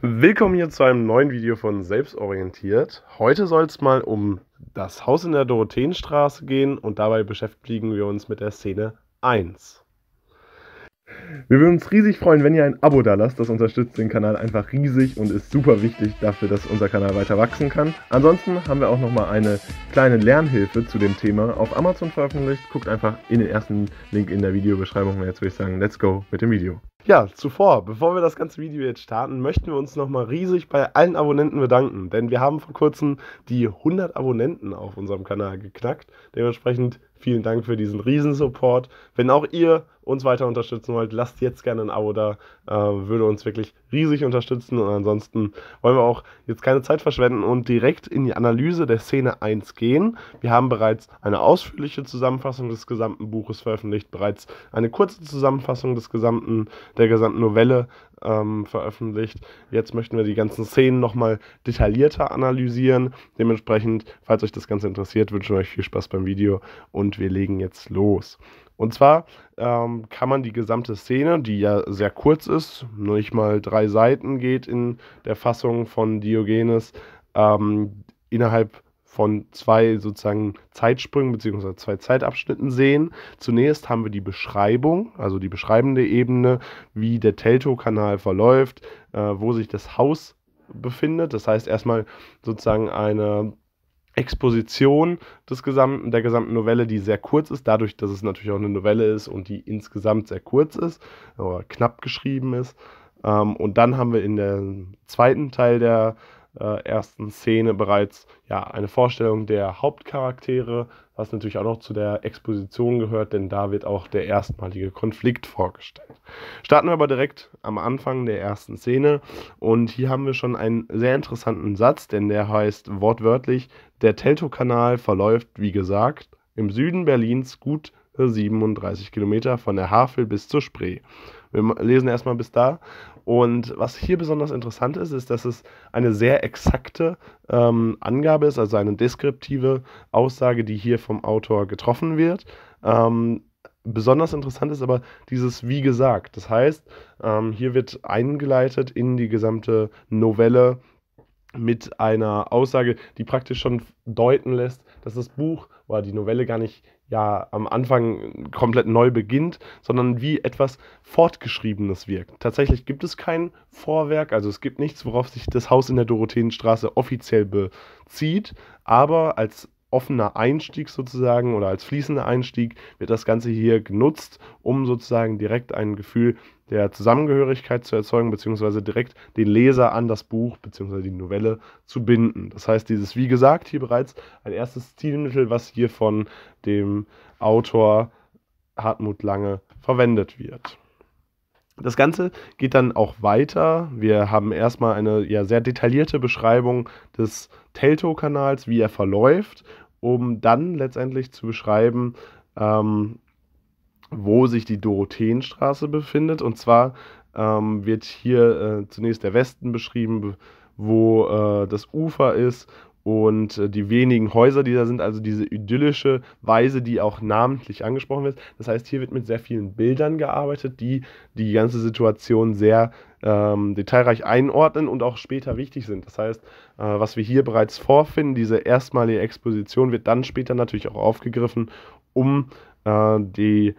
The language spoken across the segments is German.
Willkommen hier zu einem neuen Video von Selbstorientiert. Heute soll es mal um das Haus in der Dorotheenstraße gehen und dabei beschäftigen wir uns mit der Szene 1. Wir würden uns riesig freuen, wenn ihr ein Abo da lasst. Das unterstützt den Kanal einfach riesig und ist super wichtig dafür, dass unser Kanal weiter wachsen kann. Ansonsten haben wir auch nochmal eine kleine Lernhilfe zu dem Thema auf Amazon veröffentlicht. Guckt einfach in den ersten Link in der Videobeschreibung. Jetzt würde ich sagen, let's go mit dem Video. Ja, zuvor, bevor wir das ganze Video jetzt starten, möchten wir uns nochmal riesig bei allen Abonnenten bedanken, denn wir haben vor kurzem die 100 Abonnenten auf unserem Kanal geknackt. Dementsprechend vielen Dank für diesen Riesensupport. Wenn auch ihr uns weiter unterstützen wollt, lasst jetzt gerne ein Abo da. Äh, würde uns wirklich riesig unterstützen. Und ansonsten wollen wir auch jetzt keine Zeit verschwenden und direkt in die Analyse der Szene 1 gehen. Wir haben bereits eine ausführliche Zusammenfassung des gesamten Buches veröffentlicht, bereits eine kurze Zusammenfassung des gesamten, der gesamten Novelle ähm, veröffentlicht. Jetzt möchten wir die ganzen Szenen nochmal detaillierter analysieren. Dementsprechend, falls euch das Ganze interessiert, wünschen wir euch viel Spaß beim Video und wir legen jetzt los. Und zwar ähm, kann man die gesamte Szene, die ja sehr kurz ist, nur nicht mal drei Seiten geht in der Fassung von Diogenes, ähm, innerhalb von zwei sozusagen Zeitsprüngen bzw. zwei Zeitabschnitten sehen. Zunächst haben wir die Beschreibung, also die beschreibende Ebene, wie der Teltow-Kanal verläuft, äh, wo sich das Haus befindet. Das heißt erstmal sozusagen eine Exposition des gesamten, der gesamten Novelle, die sehr kurz ist, dadurch, dass es natürlich auch eine Novelle ist und die insgesamt sehr kurz ist oder knapp geschrieben ist. Ähm, und dann haben wir in dem zweiten Teil der äh, ersten Szene bereits ja, eine Vorstellung der Hauptcharaktere, was natürlich auch noch zu der Exposition gehört, denn da wird auch der erstmalige Konflikt vorgestellt. Starten wir aber direkt am Anfang der ersten Szene und hier haben wir schon einen sehr interessanten Satz, denn der heißt wortwörtlich, der Teltowkanal verläuft, wie gesagt, im Süden Berlins gut 37 äh, Kilometer von der Havel bis zur Spree. Wir lesen erstmal bis da. Und was hier besonders interessant ist, ist, dass es eine sehr exakte ähm, Angabe ist, also eine deskriptive Aussage, die hier vom Autor getroffen wird. Ähm, besonders interessant ist aber dieses wie gesagt. Das heißt, ähm, hier wird eingeleitet in die gesamte Novelle mit einer Aussage, die praktisch schon deuten lässt, dass das Buch oder die Novelle gar nicht ja am Anfang komplett neu beginnt, sondern wie etwas fortgeschriebenes wirkt. Tatsächlich gibt es kein Vorwerk, also es gibt nichts, worauf sich das Haus in der Dorotheenstraße offiziell bezieht, aber als offener Einstieg sozusagen oder als fließender Einstieg wird das Ganze hier genutzt, um sozusagen direkt ein Gefühl der Zusammengehörigkeit zu erzeugen, beziehungsweise direkt den Leser an das Buch beziehungsweise die Novelle zu binden. Das heißt, dieses, wie gesagt, hier bereits ein erstes Stilmittel, was hier von dem Autor Hartmut Lange verwendet wird. Das Ganze geht dann auch weiter. Wir haben erstmal eine ja, sehr detaillierte Beschreibung des telto kanals wie er verläuft um dann letztendlich zu beschreiben, ähm, wo sich die Dorotheenstraße befindet. Und zwar ähm, wird hier äh, zunächst der Westen beschrieben, wo äh, das Ufer ist und äh, die wenigen Häuser, die da sind, also diese idyllische Weise, die auch namentlich angesprochen wird. Das heißt, hier wird mit sehr vielen Bildern gearbeitet, die die ganze Situation sehr ähm, detailreich einordnen und auch später wichtig sind. Das heißt, äh, was wir hier bereits vorfinden, diese erstmalige Exposition wird dann später natürlich auch aufgegriffen, um äh, die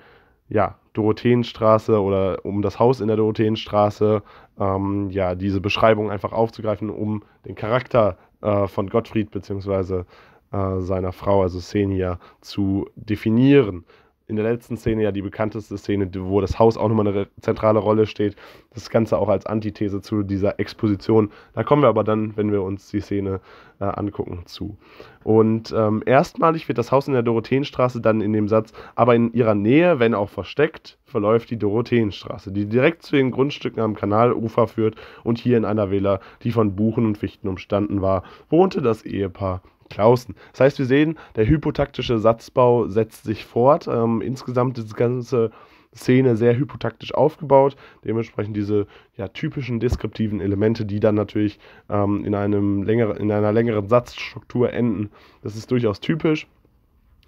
ja, Dorotheenstraße oder um das Haus in der Dorotheenstraße, ähm, ja, diese Beschreibung einfach aufzugreifen, um den Charakter äh, von Gottfried bzw. Äh, seiner Frau, also Senia, zu definieren in der letzten Szene ja die bekannteste Szene, wo das Haus auch nochmal eine zentrale Rolle steht. Das Ganze auch als Antithese zu dieser Exposition. Da kommen wir aber dann, wenn wir uns die Szene äh, angucken, zu. Und ähm, erstmalig wird das Haus in der Dorotheenstraße dann in dem Satz, aber in ihrer Nähe, wenn auch versteckt, verläuft die Dorotheenstraße, die direkt zu den Grundstücken am Kanalufer führt und hier in einer Villa, die von Buchen und Fichten umstanden war, wohnte das Ehepaar Clausen. Das heißt, wir sehen, der hypotaktische Satzbau setzt sich fort. Ähm, insgesamt ist die ganze Szene sehr hypotaktisch aufgebaut. Dementsprechend diese ja, typischen deskriptiven Elemente, die dann natürlich ähm, in, einem längere, in einer längeren Satzstruktur enden. Das ist durchaus typisch.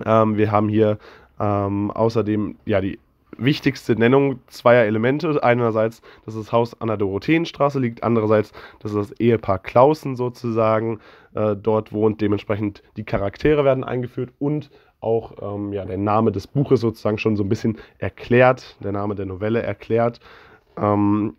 Ähm, wir haben hier ähm, außerdem ja die wichtigste Nennung zweier Elemente. Einerseits, dass das Haus an der Dorotheenstraße liegt, andererseits, dass das Ehepaar Clausen sozusagen äh, dort wohnt. Dementsprechend die Charaktere werden eingeführt und auch ähm, ja, der Name des Buches sozusagen schon so ein bisschen erklärt, der Name der Novelle erklärt. Ähm,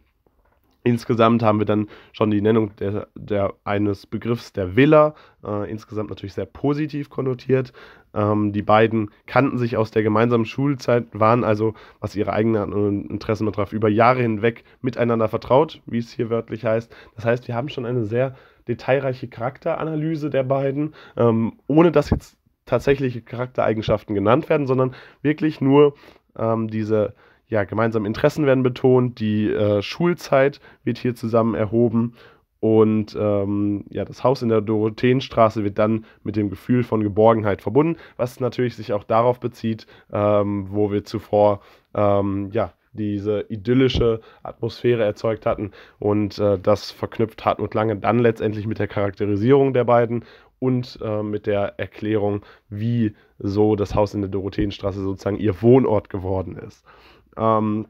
Insgesamt haben wir dann schon die Nennung der, der eines Begriffs der Villa, äh, insgesamt natürlich sehr positiv konnotiert. Ähm, die beiden kannten sich aus der gemeinsamen Schulzeit, waren also, was ihre eigenen Interessen betraf, über Jahre hinweg miteinander vertraut, wie es hier wörtlich heißt. Das heißt, wir haben schon eine sehr detailreiche Charakteranalyse der beiden, ähm, ohne dass jetzt tatsächliche Charaktereigenschaften genannt werden, sondern wirklich nur ähm, diese ja, gemeinsamen Interessen werden betont, die äh, Schulzeit wird hier zusammen erhoben und ähm, ja, das Haus in der Dorotheenstraße wird dann mit dem Gefühl von Geborgenheit verbunden, was natürlich sich auch darauf bezieht, ähm, wo wir zuvor ähm, ja, diese idyllische Atmosphäre erzeugt hatten. Und äh, das verknüpft Hartmut Lange dann letztendlich mit der Charakterisierung der beiden und äh, mit der Erklärung, wie so das Haus in der Dorotheenstraße sozusagen ihr Wohnort geworden ist. Ähm,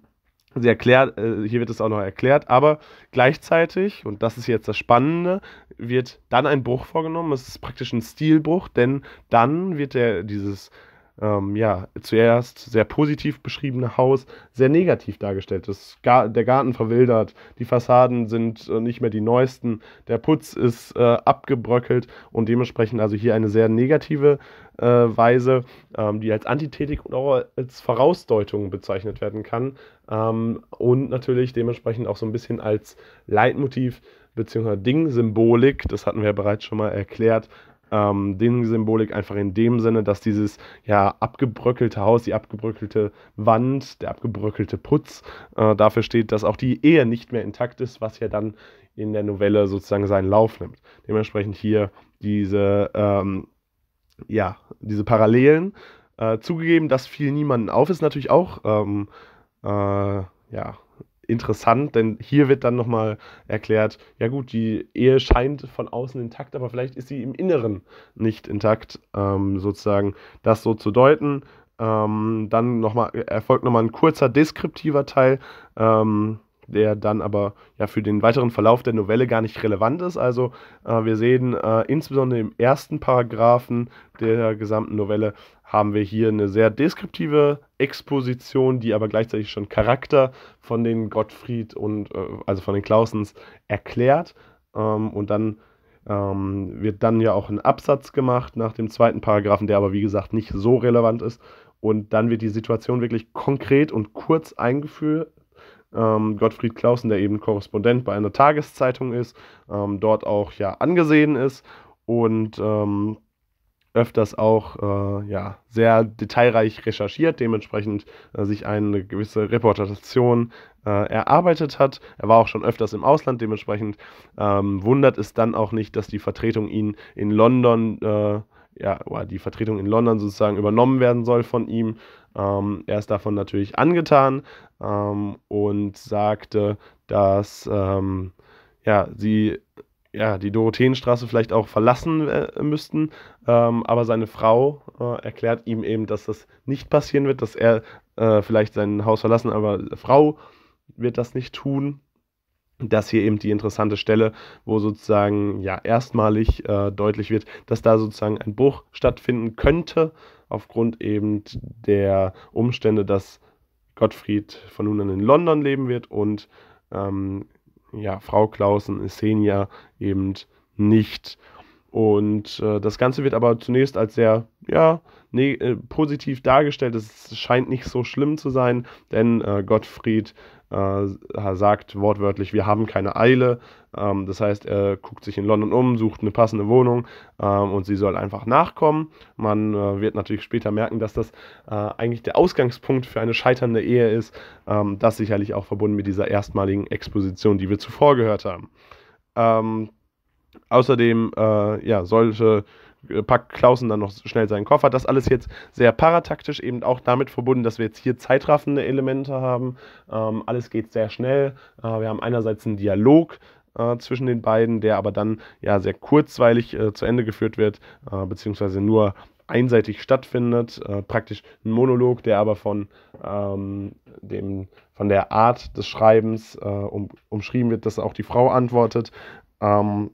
Sie erklärt, äh, hier wird es auch noch erklärt, aber gleichzeitig, und das ist jetzt das Spannende, wird dann ein Bruch vorgenommen. Es ist praktisch ein Stilbruch, denn dann wird der, dieses ähm, ja, zuerst sehr positiv beschriebene Haus sehr negativ dargestellt ist. Gar, der Garten verwildert, die Fassaden sind äh, nicht mehr die neuesten, der Putz ist äh, abgebröckelt und dementsprechend also hier eine sehr negative äh, Weise, ähm, die als Antithetik und auch als Vorausdeutung bezeichnet werden kann ähm, und natürlich dementsprechend auch so ein bisschen als Leitmotiv beziehungsweise Ding-Symbolik, das hatten wir ja bereits schon mal erklärt, ähm, Ding-Symbolik einfach in dem Sinne, dass dieses ja abgebröckelte Haus, die abgebröckelte Wand, der abgebröckelte Putz äh, dafür steht, dass auch die Ehe nicht mehr intakt ist, was ja dann in der Novelle sozusagen seinen Lauf nimmt. Dementsprechend hier diese ähm, ja diese Parallelen. Äh, zugegeben, dass viel niemanden auf, ist natürlich auch ähm, äh, ja interessant, denn hier wird dann nochmal erklärt, ja gut, die Ehe scheint von außen intakt, aber vielleicht ist sie im Inneren nicht intakt, ähm, sozusagen das so zu deuten. Ähm, dann nochmal, erfolgt nochmal ein kurzer deskriptiver Teil, ähm, der dann aber ja für den weiteren Verlauf der Novelle gar nicht relevant ist. Also äh, wir sehen äh, insbesondere im ersten Paragraphen der gesamten Novelle haben wir hier eine sehr deskriptive Exposition, die aber gleichzeitig schon Charakter von den Gottfried und äh, also von den Klausens erklärt. Ähm, und dann ähm, wird dann ja auch ein Absatz gemacht nach dem zweiten Paragraphen, der aber wie gesagt nicht so relevant ist. Und dann wird die Situation wirklich konkret und kurz eingeführt. Ähm, Gottfried Klausen, der eben Korrespondent bei einer Tageszeitung ist, dort auch ja angesehen ist und öfters auch äh, ja, sehr detailreich recherchiert, dementsprechend äh, sich eine gewisse Reportation äh, erarbeitet hat. Er war auch schon öfters im Ausland, dementsprechend ähm, wundert es dann auch nicht, dass die Vertretung ihn in London, äh, ja, die Vertretung in London sozusagen übernommen werden soll von ihm. Ähm, er ist davon natürlich angetan ähm, und sagte, dass ähm, ja, sie ja, die Dorotheenstraße vielleicht auch verlassen äh, müssten. Ähm, aber seine Frau äh, erklärt ihm eben, dass das nicht passieren wird, dass er äh, vielleicht sein Haus verlassen, aber Frau wird das nicht tun. Das hier eben die interessante Stelle, wo sozusagen ja erstmalig äh, deutlich wird, dass da sozusagen ein Bruch stattfinden könnte, aufgrund eben der Umstände, dass Gottfried von nun an in London leben wird und ähm, ja, Frau Clausen ist Senior eben nicht. Und äh, das Ganze wird aber zunächst als sehr ja, ne, äh, positiv dargestellt. Es scheint nicht so schlimm zu sein, denn äh, Gottfried äh, sagt wortwörtlich, wir haben keine Eile. Ähm, das heißt, er guckt sich in London um, sucht eine passende Wohnung ähm, und sie soll einfach nachkommen. Man äh, wird natürlich später merken, dass das äh, eigentlich der Ausgangspunkt für eine scheiternde Ehe ist. Ähm, das sicherlich auch verbunden mit dieser erstmaligen Exposition, die wir zuvor gehört haben. Ähm, außerdem äh, ja, sollte äh, packt Klausen dann noch schnell seinen Koffer. Das alles jetzt sehr parataktisch, eben auch damit verbunden, dass wir jetzt hier zeitraffende Elemente haben. Ähm, alles geht sehr schnell. Äh, wir haben einerseits einen Dialog, äh, zwischen den beiden, der aber dann ja sehr kurzweilig äh, zu Ende geführt wird, äh, beziehungsweise nur einseitig stattfindet. Äh, praktisch ein Monolog, der aber von, ähm, dem, von der Art des Schreibens äh, um, umschrieben wird, dass auch die Frau antwortet. Ähm,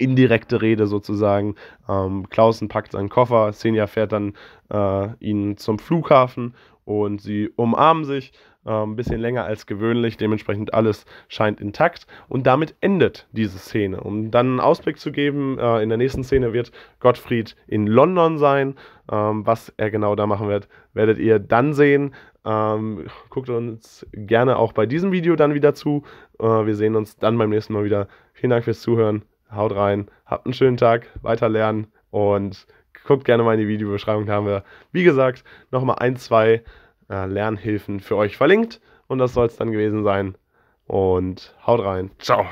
indirekte Rede sozusagen. Ähm, Klausen packt seinen Koffer, Senja fährt dann äh, ihn zum Flughafen und sie umarmen sich ähm, ein bisschen länger als gewöhnlich, dementsprechend alles scheint intakt. Und damit endet diese Szene. Um dann einen Ausblick zu geben, äh, in der nächsten Szene wird Gottfried in London sein. Ähm, was er genau da machen wird, werdet ihr dann sehen. Ähm, guckt uns gerne auch bei diesem Video dann wieder zu. Äh, wir sehen uns dann beim nächsten Mal wieder. Vielen Dank fürs Zuhören haut rein, habt einen schönen Tag, weiter lernen und guckt gerne mal in die Videobeschreibung. Da haben wir, wie gesagt, nochmal ein, zwei äh, Lernhilfen für euch verlinkt. Und das soll es dann gewesen sein. Und haut rein. Ciao.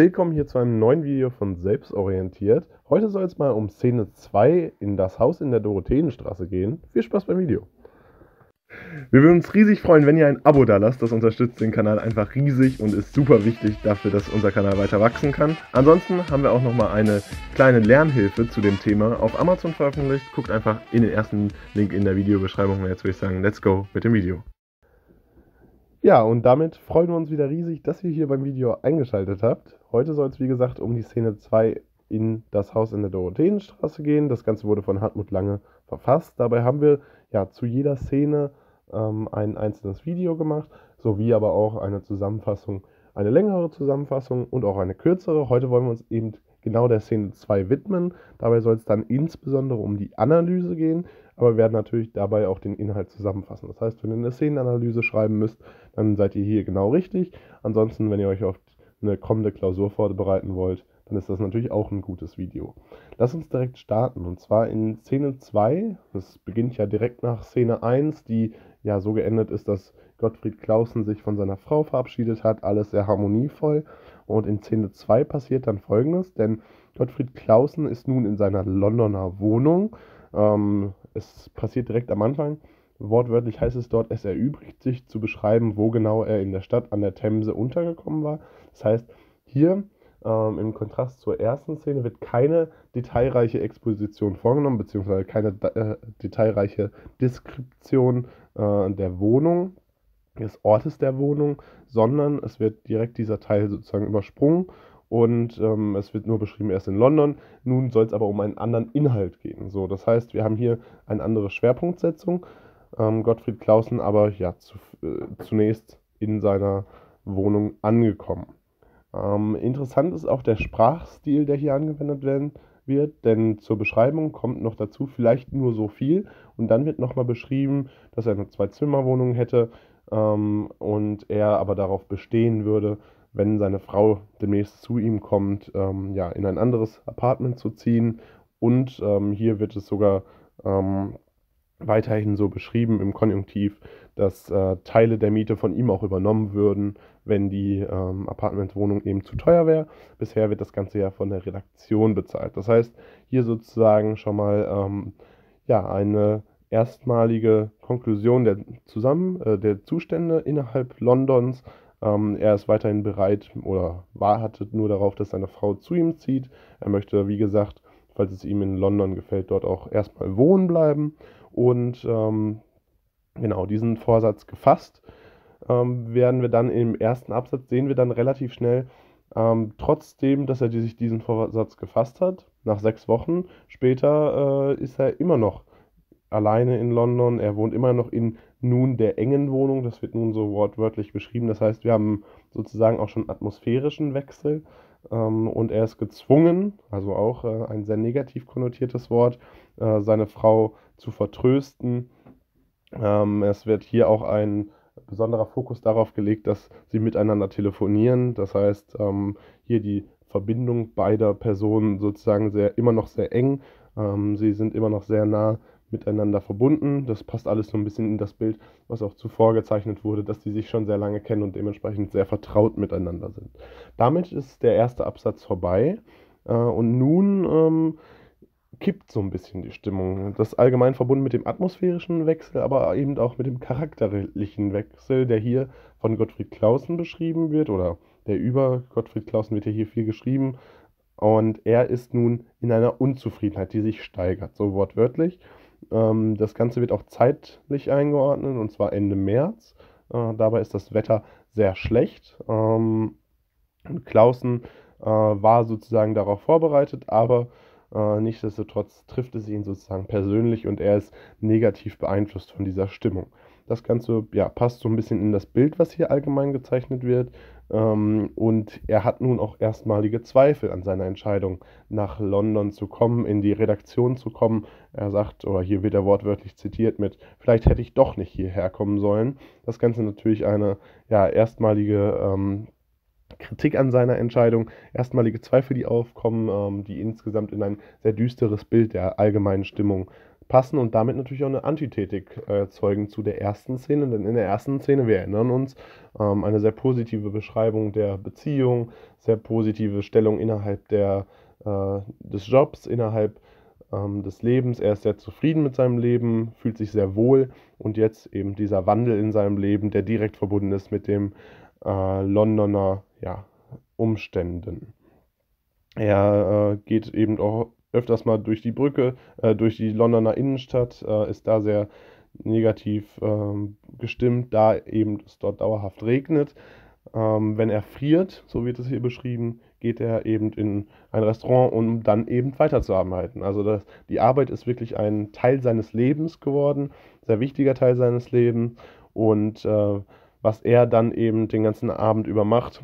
Willkommen hier zu einem neuen Video von Selbstorientiert. Heute soll es mal um Szene 2 in das Haus in der Dorotheenstraße gehen. Viel Spaß beim Video. Wir würden uns riesig freuen, wenn ihr ein Abo da lasst. Das unterstützt den Kanal einfach riesig und ist super wichtig dafür, dass unser Kanal weiter wachsen kann. Ansonsten haben wir auch nochmal eine kleine Lernhilfe zu dem Thema auf Amazon veröffentlicht. Guckt einfach in den ersten Link in der Videobeschreibung. Jetzt würde ich sagen, let's go mit dem Video. Ja, und damit freuen wir uns wieder riesig, dass ihr hier beim Video eingeschaltet habt. Heute soll es, wie gesagt, um die Szene 2 in das Haus in der Dorotheenstraße gehen. Das Ganze wurde von Hartmut Lange verfasst. Dabei haben wir ja zu jeder Szene ähm, ein einzelnes Video gemacht, sowie aber auch eine Zusammenfassung, eine längere Zusammenfassung und auch eine kürzere. Heute wollen wir uns eben genau der Szene 2 widmen. Dabei soll es dann insbesondere um die Analyse gehen, aber werden natürlich dabei auch den Inhalt zusammenfassen. Das heißt, wenn ihr eine Szenenanalyse schreiben müsst, dann seid ihr hier genau richtig. Ansonsten, wenn ihr euch auf eine kommende Klausur vorbereiten wollt, dann ist das natürlich auch ein gutes Video. Lass uns direkt starten und zwar in Szene 2. Das beginnt ja direkt nach Szene 1, die ja so geendet ist, dass Gottfried Clausen sich von seiner Frau verabschiedet hat, alles sehr harmonievoll. Und in Szene 2 passiert dann folgendes, denn Gottfried Clausen ist nun in seiner Londoner Wohnung. Ähm, es passiert direkt am Anfang. Wortwörtlich heißt es dort, es erübrigt sich zu beschreiben, wo genau er in der Stadt an der Themse untergekommen war. Das heißt, hier ähm, im Kontrast zur ersten Szene wird keine detailreiche Exposition vorgenommen, beziehungsweise keine äh, detailreiche Deskription äh, der Wohnung, des Ortes der Wohnung, sondern es wird direkt dieser Teil sozusagen übersprungen und ähm, es wird nur beschrieben, erst in London. Nun soll es aber um einen anderen Inhalt gehen. So, das heißt, wir haben hier eine andere Schwerpunktsetzung. Ähm, Gottfried Clausen aber ja zu, äh, zunächst in seiner Wohnung angekommen. Ähm, interessant ist auch der Sprachstil, der hier angewendet werden wird, denn zur Beschreibung kommt noch dazu vielleicht nur so viel und dann wird nochmal beschrieben, dass er eine Zwei-Zimmer-Wohnung hätte ähm, und er aber darauf bestehen würde, wenn seine Frau demnächst zu ihm kommt, ähm, ja, in ein anderes Apartment zu ziehen. Und ähm, hier wird es sogar ähm, weiterhin so beschrieben im Konjunktiv, dass äh, Teile der Miete von ihm auch übernommen würden, wenn die ähm, Apartmentwohnung eben zu teuer wäre. Bisher wird das Ganze ja von der Redaktion bezahlt. Das heißt, hier sozusagen schon mal ähm, ja, eine erstmalige Konklusion der, Zusammen äh, der Zustände innerhalb Londons, ähm, er ist weiterhin bereit oder wartet nur darauf, dass seine Frau zu ihm zieht. Er möchte, wie gesagt, falls es ihm in London gefällt, dort auch erstmal wohnen bleiben. Und ähm, genau diesen Vorsatz gefasst, ähm, werden wir dann im ersten Absatz sehen wir dann relativ schnell, ähm, trotzdem, dass er sich diesen Vorsatz gefasst hat, nach sechs Wochen später äh, ist er immer noch alleine in London. Er wohnt immer noch in nun der engen Wohnung. Das wird nun so wortwörtlich beschrieben. Das heißt, wir haben sozusagen auch schon atmosphärischen Wechsel. Ähm, und er ist gezwungen, also auch äh, ein sehr negativ konnotiertes Wort, äh, seine Frau zu vertrösten. Ähm, es wird hier auch ein besonderer Fokus darauf gelegt, dass sie miteinander telefonieren. Das heißt, ähm, hier die Verbindung beider Personen sozusagen sehr, immer noch sehr eng. Ähm, sie sind immer noch sehr nah miteinander verbunden. Das passt alles so ein bisschen in das Bild, was auch zuvor gezeichnet wurde, dass die sich schon sehr lange kennen und dementsprechend sehr vertraut miteinander sind. Damit ist der erste Absatz vorbei äh, und nun ähm, kippt so ein bisschen die Stimmung. Das allgemein verbunden mit dem atmosphärischen Wechsel, aber eben auch mit dem charakterlichen Wechsel, der hier von Gottfried Clausen beschrieben wird oder der über Gottfried Clausen wird ja hier viel geschrieben. Und er ist nun in einer Unzufriedenheit, die sich steigert, so wortwörtlich. Ähm, das Ganze wird auch zeitlich eingeordnet und zwar Ende März. Äh, dabei ist das Wetter sehr schlecht. Ähm, Clausen äh, war sozusagen darauf vorbereitet, aber äh, nichtsdestotrotz trifft es ihn sozusagen persönlich und er ist negativ beeinflusst von dieser Stimmung. Das Ganze ja, passt so ein bisschen in das Bild, was hier allgemein gezeichnet wird. Ähm, und er hat nun auch erstmalige Zweifel an seiner Entscheidung, nach London zu kommen, in die Redaktion zu kommen. Er sagt, oder hier wird er wortwörtlich zitiert mit, vielleicht hätte ich doch nicht hierher kommen sollen. Das Ganze natürlich eine ja, erstmalige ähm, Kritik an seiner Entscheidung, erstmalige Zweifel, die aufkommen, ähm, die insgesamt in ein sehr düsteres Bild der allgemeinen Stimmung passen und damit natürlich auch eine Antithetik erzeugen äh, zu der ersten Szene. Denn in der ersten Szene, wir erinnern uns, ähm, eine sehr positive Beschreibung der Beziehung, sehr positive Stellung innerhalb der, äh, des Jobs, innerhalb ähm, des Lebens. Er ist sehr zufrieden mit seinem Leben, fühlt sich sehr wohl und jetzt eben dieser Wandel in seinem Leben, der direkt verbunden ist mit den äh, Londoner ja, Umständen. Er äh, geht eben auch öfters mal durch die Brücke, äh, durch die Londoner Innenstadt, äh, ist da sehr negativ ähm, gestimmt, da eben es dort dauerhaft regnet. Ähm, wenn er friert, so wird es hier beschrieben, geht er eben in ein Restaurant, um dann eben weiterzuarbeiten. Also das, die Arbeit ist wirklich ein Teil seines Lebens geworden, sehr wichtiger Teil seines Lebens. Und äh, was er dann eben den ganzen Abend über macht,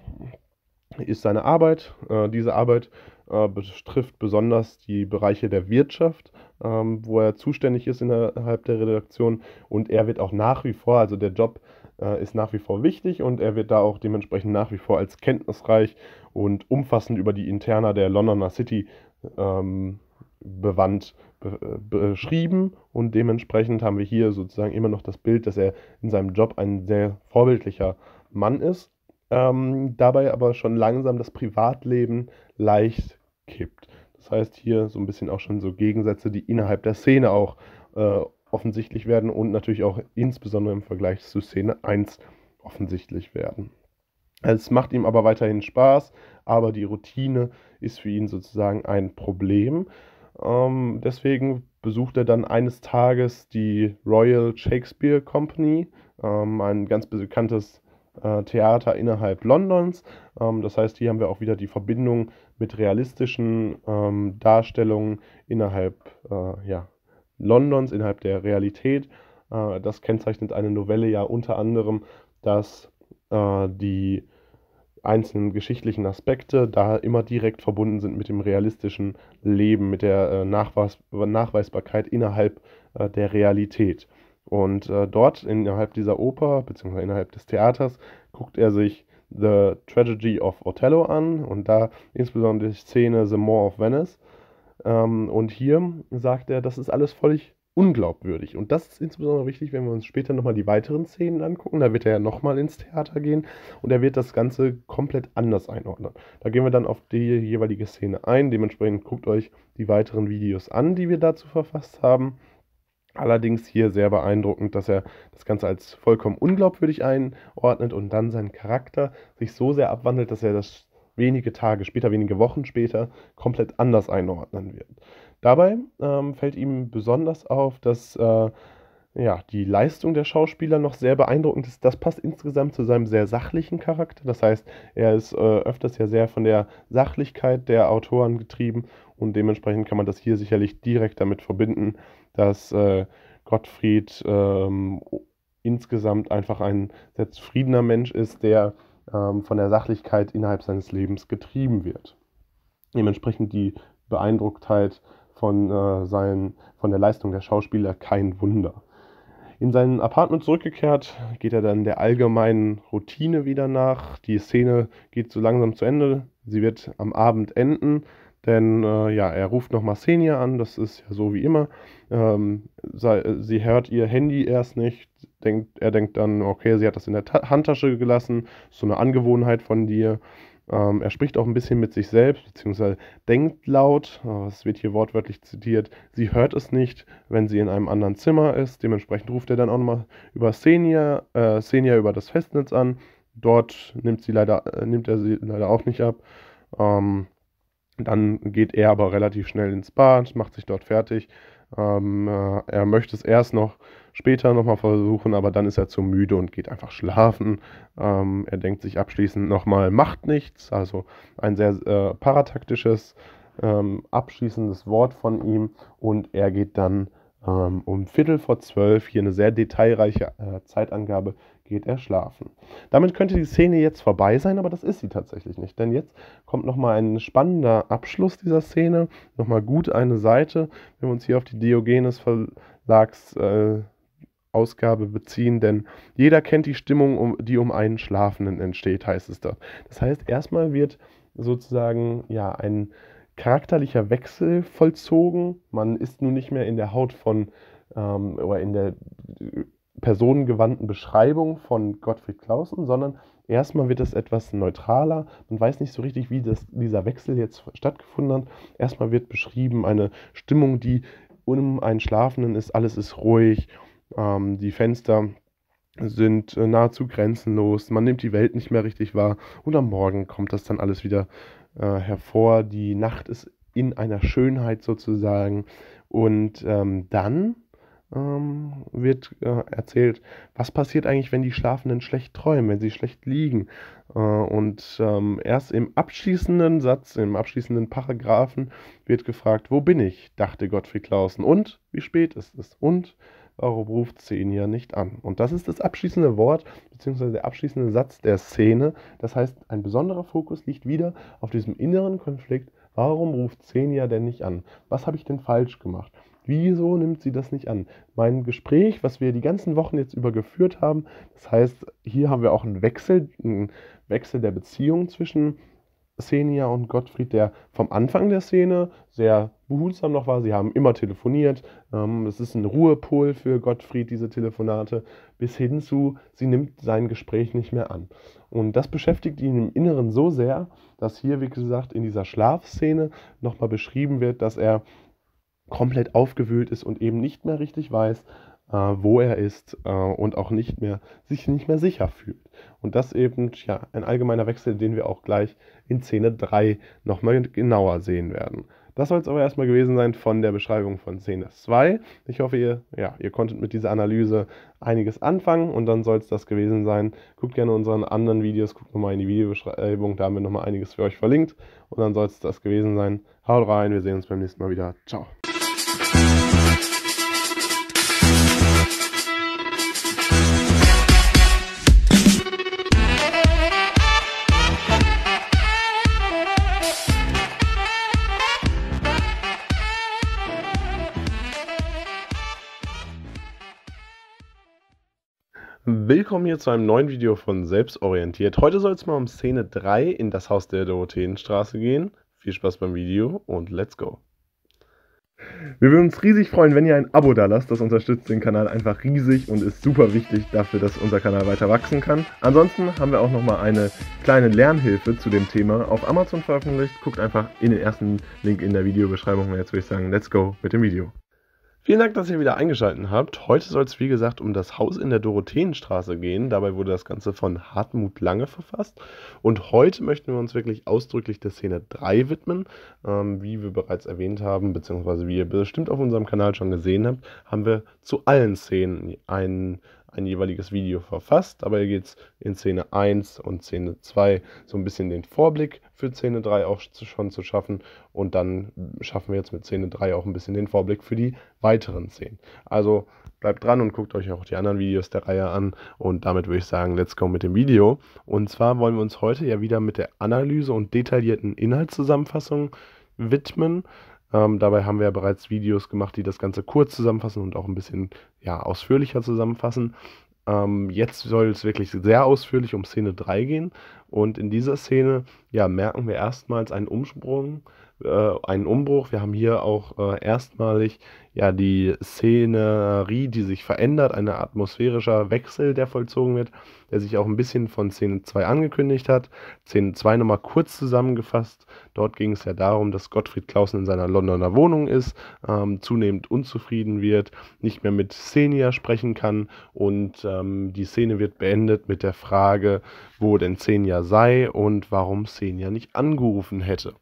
ist seine Arbeit. Äh, diese Arbeit äh, betrifft besonders die Bereiche der Wirtschaft, ähm, wo er zuständig ist innerhalb der Redaktion. Und er wird auch nach wie vor, also der Job äh, ist nach wie vor wichtig und er wird da auch dementsprechend nach wie vor als kenntnisreich und umfassend über die Interna der Londoner City ähm, bewandt äh, beschrieben und dementsprechend haben wir hier sozusagen immer noch das Bild, dass er in seinem Job ein sehr vorbildlicher Mann ist, ähm, dabei aber schon langsam das Privatleben leicht kippt. Das heißt hier so ein bisschen auch schon so Gegensätze, die innerhalb der Szene auch äh, offensichtlich werden und natürlich auch insbesondere im Vergleich zu Szene 1 offensichtlich werden. Es macht ihm aber weiterhin Spaß, aber die Routine ist für ihn sozusagen ein Problem. Ähm, deswegen besucht er dann eines Tages die Royal Shakespeare Company, ähm, ein ganz bekanntes äh, Theater innerhalb Londons. Ähm, das heißt, hier haben wir auch wieder die Verbindung mit realistischen ähm, Darstellungen innerhalb äh, ja, Londons, innerhalb der Realität. Äh, das kennzeichnet eine Novelle ja unter anderem, dass äh, die einzelnen geschichtlichen Aspekte da immer direkt verbunden sind mit dem realistischen Leben, mit der äh, Nachweis Nachweisbarkeit innerhalb äh, der Realität. Und äh, dort innerhalb dieser Oper, bzw. innerhalb des Theaters, guckt er sich The Tragedy of Othello an und da insbesondere die Szene The Moor of Venice. Ähm, und hier sagt er, das ist alles völlig unglaubwürdig. Und das ist insbesondere wichtig, wenn wir uns später nochmal die weiteren Szenen angucken. Da wird er ja nochmal ins Theater gehen und er wird das Ganze komplett anders einordnen. Da gehen wir dann auf die jeweilige Szene ein. Dementsprechend guckt euch die weiteren Videos an, die wir dazu verfasst haben. Allerdings hier sehr beeindruckend, dass er das Ganze als vollkommen unglaubwürdig einordnet und dann seinen Charakter sich so sehr abwandelt, dass er das wenige Tage später, wenige Wochen später komplett anders einordnen wird. Dabei ähm, fällt ihm besonders auf, dass äh, ja, die Leistung der Schauspieler noch sehr beeindruckend ist. Das passt insgesamt zu seinem sehr sachlichen Charakter. Das heißt, er ist äh, öfters ja sehr von der Sachlichkeit der Autoren getrieben und dementsprechend kann man das hier sicherlich direkt damit verbinden, dass äh, Gottfried ähm, insgesamt einfach ein sehr zufriedener Mensch ist, der ähm, von der Sachlichkeit innerhalb seines Lebens getrieben wird. Dementsprechend die Beeindrucktheit von, äh, seinen, von der Leistung der Schauspieler kein Wunder. In sein Apartment zurückgekehrt, geht er dann der allgemeinen Routine wieder nach. Die Szene geht so langsam zu Ende. Sie wird am Abend enden. Denn äh, ja, er ruft nochmal Senia an, das ist ja so wie immer. Ähm, sei, sie hört ihr Handy erst nicht. Denkt, er denkt dann, okay, sie hat das in der Ta Handtasche gelassen, so eine Angewohnheit von dir. Ähm, er spricht auch ein bisschen mit sich selbst, beziehungsweise denkt laut, äh, es wird hier wortwörtlich zitiert, sie hört es nicht, wenn sie in einem anderen Zimmer ist. Dementsprechend ruft er dann auch nochmal über Senia, äh, Senia über das Festnetz an. Dort nimmt, sie leider, äh, nimmt er sie leider auch nicht ab. Ähm, dann geht er aber relativ schnell ins Bad, macht sich dort fertig. Ähm, äh, er möchte es erst noch später nochmal versuchen, aber dann ist er zu müde und geht einfach schlafen. Ähm, er denkt sich abschließend nochmal, macht nichts. Also ein sehr äh, parataktisches, ähm, abschließendes Wort von ihm. Und er geht dann ähm, um Viertel vor zwölf, hier eine sehr detailreiche äh, Zeitangabe, geht er schlafen. Damit könnte die Szene jetzt vorbei sein, aber das ist sie tatsächlich nicht. Denn jetzt kommt nochmal ein spannender Abschluss dieser Szene, nochmal gut eine Seite, wenn wir uns hier auf die Diogenes Verlags äh, Ausgabe beziehen, denn jeder kennt die Stimmung, um, die um einen Schlafenden entsteht, heißt es dort. Das heißt, erstmal wird sozusagen ja ein charakterlicher Wechsel vollzogen. Man ist nun nicht mehr in der Haut von ähm, oder in der personengewandten Beschreibung von Gottfried Clausen, sondern erstmal wird es etwas neutraler. Man weiß nicht so richtig, wie das, dieser Wechsel jetzt stattgefunden hat. Erstmal wird beschrieben eine Stimmung, die um einen Schlafenden ist. Alles ist ruhig. Ähm, die Fenster sind äh, nahezu grenzenlos. Man nimmt die Welt nicht mehr richtig wahr. Und am Morgen kommt das dann alles wieder äh, hervor. Die Nacht ist in einer Schönheit sozusagen. Und ähm, dann ähm, wird äh, erzählt, was passiert eigentlich, wenn die Schlafenden schlecht träumen, wenn sie schlecht liegen. Äh, und ähm, erst im abschließenden Satz, im abschließenden Paragraphen wird gefragt, wo bin ich, dachte Gottfried Clausen. Und wie spät ist es? Und warum ruft sie ihn ja nicht an? Und das ist das abschließende Wort beziehungsweise der abschließende Satz der Szene. Das heißt, ein besonderer Fokus liegt wieder auf diesem inneren Konflikt. Warum ruft Xenia denn nicht an? Was habe ich denn falsch gemacht? Wieso nimmt sie das nicht an? Mein Gespräch, was wir die ganzen Wochen jetzt über geführt haben, das heißt, hier haben wir auch einen Wechsel, einen Wechsel der Beziehung zwischen Xenia und Gottfried, der vom Anfang der Szene sehr behutsam noch war. Sie haben immer telefoniert. Ähm, es ist ein Ruhepol für Gottfried, diese Telefonate, bis hin zu, sie nimmt sein Gespräch nicht mehr an. Und das beschäftigt ihn im Inneren so sehr, dass hier, wie gesagt, in dieser Schlafszene nochmal beschrieben wird, dass er komplett aufgewühlt ist und eben nicht mehr richtig weiß, äh, wo er ist äh, und auch nicht mehr sich nicht mehr sicher fühlt. Und das eben ja ein allgemeiner Wechsel, den wir auch gleich in Szene 3 nochmal genauer sehen werden. Das soll es aber erstmal gewesen sein von der Beschreibung von Szene 2. Ich hoffe, ihr, ja, ihr konntet mit dieser Analyse einiges anfangen und dann soll es das gewesen sein. Guckt gerne unseren anderen Videos, guckt nochmal in die Videobeschreibung, da haben wir nochmal einiges für euch verlinkt und dann soll es das gewesen sein. Haut rein, wir sehen uns beim nächsten Mal wieder. Ciao. Willkommen hier zu einem neuen Video von Selbstorientiert. Heute soll es mal um Szene 3 in das Haus der Dorotheenstraße gehen. Viel Spaß beim Video und let's go. Wir würden uns riesig freuen, wenn ihr ein Abo da lasst. Das unterstützt den Kanal einfach riesig und ist super wichtig dafür, dass unser Kanal weiter wachsen kann. Ansonsten haben wir auch nochmal eine kleine Lernhilfe zu dem Thema auf Amazon veröffentlicht. Guckt einfach in den ersten Link in der Videobeschreibung. Jetzt würde ich sagen, let's go mit dem Video. Vielen Dank, dass ihr wieder eingeschaltet habt. Heute soll es, wie gesagt, um das Haus in der Dorotheenstraße gehen. Dabei wurde das Ganze von Hartmut Lange verfasst. Und heute möchten wir uns wirklich ausdrücklich der Szene 3 widmen. Ähm, wie wir bereits erwähnt haben, beziehungsweise wie ihr bestimmt auf unserem Kanal schon gesehen habt, haben wir zu allen Szenen einen ein jeweiliges Video verfasst, aber hier geht es in Szene 1 und Szene 2 so ein bisschen den Vorblick für Szene 3 auch schon zu schaffen und dann schaffen wir jetzt mit Szene 3 auch ein bisschen den Vorblick für die weiteren Szenen. Also bleibt dran und guckt euch auch die anderen Videos der Reihe an und damit würde ich sagen, let's go mit dem Video. Und zwar wollen wir uns heute ja wieder mit der Analyse und detaillierten Inhaltszusammenfassung widmen. Ähm, dabei haben wir ja bereits Videos gemacht, die das Ganze kurz zusammenfassen und auch ein bisschen ja, ausführlicher zusammenfassen. Ähm, jetzt soll es wirklich sehr ausführlich um Szene 3 gehen. Und in dieser Szene ja, merken wir erstmals einen Umsprung äh, einen Umbruch. Wir haben hier auch äh, erstmalig ja die Szenerie, die sich verändert, ein atmosphärischer Wechsel, der vollzogen wird, der sich auch ein bisschen von Szene 2 angekündigt hat. Szene 2 nochmal kurz zusammengefasst. Dort ging es ja darum, dass Gottfried Klausen in seiner Londoner Wohnung ist, ähm, zunehmend unzufrieden wird, nicht mehr mit Xenia sprechen kann und ähm, die Szene wird beendet mit der Frage, wo denn Xenia sei und warum Xenia nicht angerufen hätte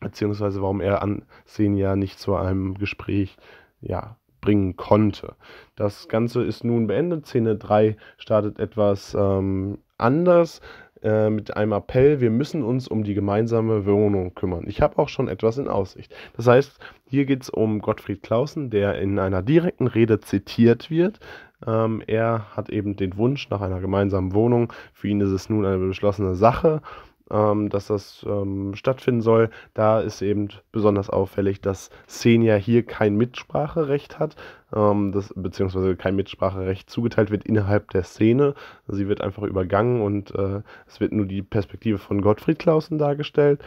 beziehungsweise warum er Ansehen ja nicht zu einem Gespräch ja, bringen konnte. Das Ganze ist nun beendet. Szene 3 startet etwas ähm, anders äh, mit einem Appell, wir müssen uns um die gemeinsame Wohnung kümmern. Ich habe auch schon etwas in Aussicht. Das heißt, hier geht es um Gottfried Clausen, der in einer direkten Rede zitiert wird. Ähm, er hat eben den Wunsch nach einer gemeinsamen Wohnung. Für ihn ist es nun eine beschlossene Sache ähm, dass das ähm, stattfinden soll. Da ist eben besonders auffällig, dass Senia hier kein Mitspracherecht hat, ähm, das, beziehungsweise kein Mitspracherecht zugeteilt wird innerhalb der Szene. Sie wird einfach übergangen und äh, es wird nur die Perspektive von Gottfried Clausen dargestellt.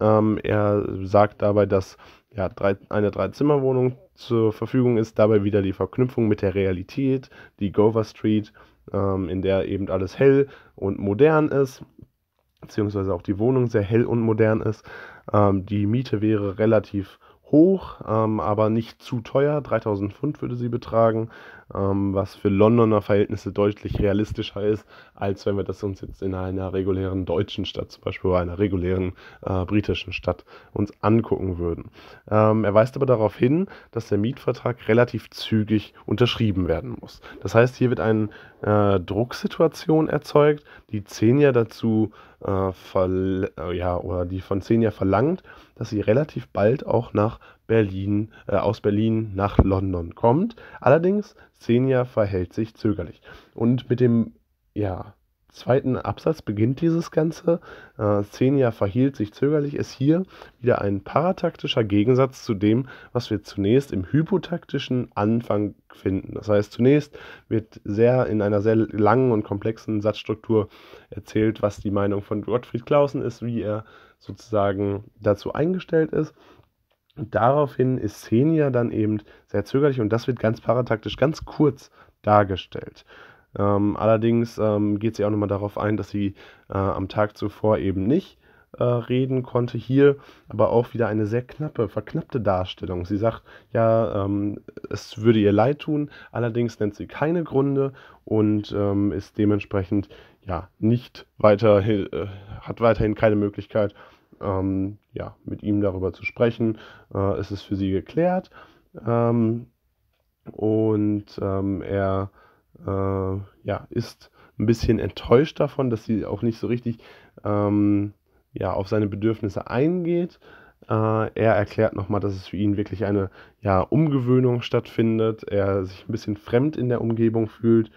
Ähm, er sagt dabei, dass ja, drei, eine Dreizimmerwohnung zur Verfügung ist, dabei wieder die Verknüpfung mit der Realität, die Gover Street, ähm, in der eben alles hell und modern ist beziehungsweise auch die Wohnung sehr hell und modern ist. Ähm, die Miete wäre relativ hoch, ähm, aber nicht zu teuer. 3000 Pfund würde sie betragen ähm, was für Londoner Verhältnisse deutlich realistischer ist, als wenn wir das uns jetzt in einer regulären deutschen Stadt, zum Beispiel bei einer regulären äh, britischen Stadt, uns angucken würden. Ähm, er weist aber darauf hin, dass der Mietvertrag relativ zügig unterschrieben werden muss. Das heißt, hier wird eine äh, Drucksituation erzeugt, die zehn dazu äh, äh, ja, oder die von zehn Jahren verlangt, dass sie relativ bald auch nach Berlin, äh, aus Berlin nach London kommt. Allerdings, Xenia verhält sich zögerlich. Und mit dem ja, zweiten Absatz beginnt dieses Ganze. Äh, Xenia verhielt sich zögerlich, ist hier wieder ein parataktischer Gegensatz zu dem, was wir zunächst im hypotaktischen Anfang finden. Das heißt, zunächst wird sehr in einer sehr langen und komplexen Satzstruktur erzählt, was die Meinung von Gottfried Clausen ist, wie er sozusagen dazu eingestellt ist. Und daraufhin ist Senia dann eben sehr zögerlich und das wird ganz parataktisch ganz kurz dargestellt. Ähm, allerdings ähm, geht sie auch nochmal darauf ein, dass sie äh, am Tag zuvor eben nicht äh, reden konnte. Hier aber auch wieder eine sehr knappe, verknappte Darstellung. Sie sagt, ja, ähm, es würde ihr leid tun, allerdings nennt sie keine Gründe und ähm, ist dementsprechend ja nicht weiter, äh, hat weiterhin keine Möglichkeit, ähm, ja, mit ihm darüber zu sprechen. Äh, es ist für sie geklärt. Ähm, und ähm, er äh, ja, ist ein bisschen enttäuscht davon, dass sie auch nicht so richtig ähm, ja, auf seine Bedürfnisse eingeht. Äh, er erklärt nochmal, dass es für ihn wirklich eine ja, Umgewöhnung stattfindet, er sich ein bisschen fremd in der Umgebung fühlt.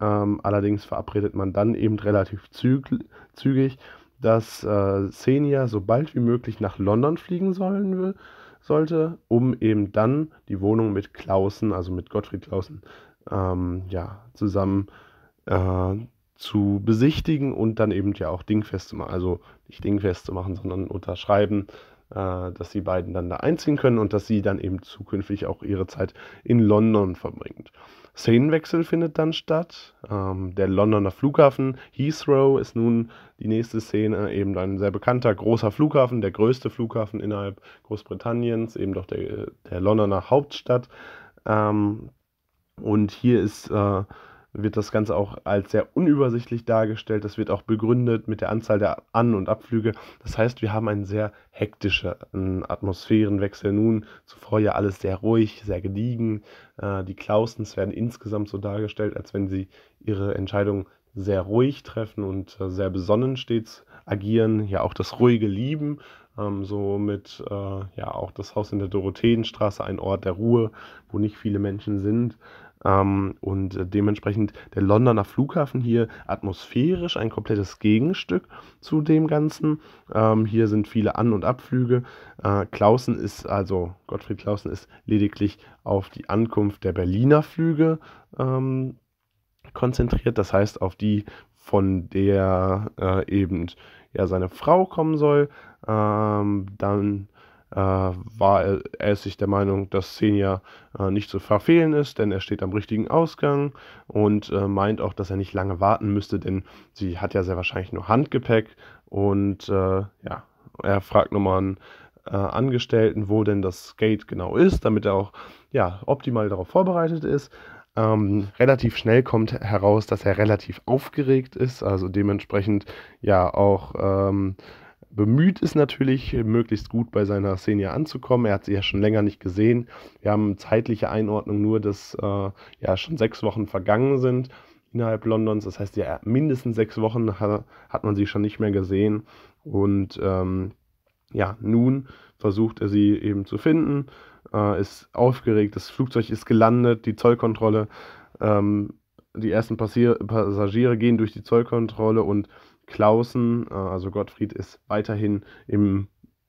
Ähm, allerdings verabredet man dann eben relativ zügig, dass äh, Xenia so bald wie möglich nach London fliegen sollen will, sollte, um eben dann die Wohnung mit Klausen, also mit Gottfried Klausen, ähm, ja, zusammen äh, zu besichtigen und dann eben ja auch dingfest zu machen. Also nicht dingfest zu machen, sondern unterschreiben, äh, dass die beiden dann da einziehen können und dass sie dann eben zukünftig auch ihre Zeit in London verbringt. Szenenwechsel findet dann statt. Ähm, der Londoner Flughafen Heathrow ist nun die nächste Szene, eben ein sehr bekannter großer Flughafen, der größte Flughafen innerhalb Großbritanniens, eben doch der, der Londoner Hauptstadt. Ähm, und hier ist äh, wird das Ganze auch als sehr unübersichtlich dargestellt. Das wird auch begründet mit der Anzahl der An- und Abflüge. Das heißt, wir haben einen sehr hektischen Atmosphärenwechsel nun. Zuvor ja alles sehr ruhig, sehr gediegen. Äh, die Klausens werden insgesamt so dargestellt, als wenn sie ihre Entscheidung sehr ruhig treffen und äh, sehr besonnen stets agieren. Ja, auch das ruhige Lieben. Ähm, mit äh, ja auch das Haus in der Dorotheenstraße, ein Ort der Ruhe, wo nicht viele Menschen sind. Ähm, und äh, dementsprechend der Londoner Flughafen hier atmosphärisch ein komplettes Gegenstück zu dem Ganzen. Ähm, hier sind viele An- und Abflüge. Äh, Clausen ist also, Gottfried Clausen ist lediglich auf die Ankunft der Berliner Flüge ähm, konzentriert, das heißt auf die, von der äh, eben ja seine Frau kommen soll, ähm, dann äh, war er, er ist sich der Meinung, dass Senior äh, nicht zu verfehlen ist, denn er steht am richtigen Ausgang und äh, meint auch, dass er nicht lange warten müsste, denn sie hat ja sehr wahrscheinlich nur Handgepäck und ja, er fragt nochmal einen Angestellten, wo denn das Skate genau ist, damit er auch ja, optimal darauf vorbereitet ist. Ähm, relativ schnell kommt heraus, dass er relativ aufgeregt ist, also dementsprechend ja auch ähm, bemüht ist natürlich, möglichst gut bei seiner Szene anzukommen. Er hat sie ja schon länger nicht gesehen. Wir haben zeitliche Einordnung nur, dass äh, ja schon sechs Wochen vergangen sind innerhalb Londons. Das heißt, ja, mindestens sechs Wochen hat, hat man sie schon nicht mehr gesehen. Und ähm, ja, nun versucht er sie eben zu finden, äh, ist aufgeregt, das Flugzeug ist gelandet, die Zollkontrolle, ähm, die ersten Passier Passagiere gehen durch die Zollkontrolle und Klausen, äh, also Gottfried, ist weiterhin im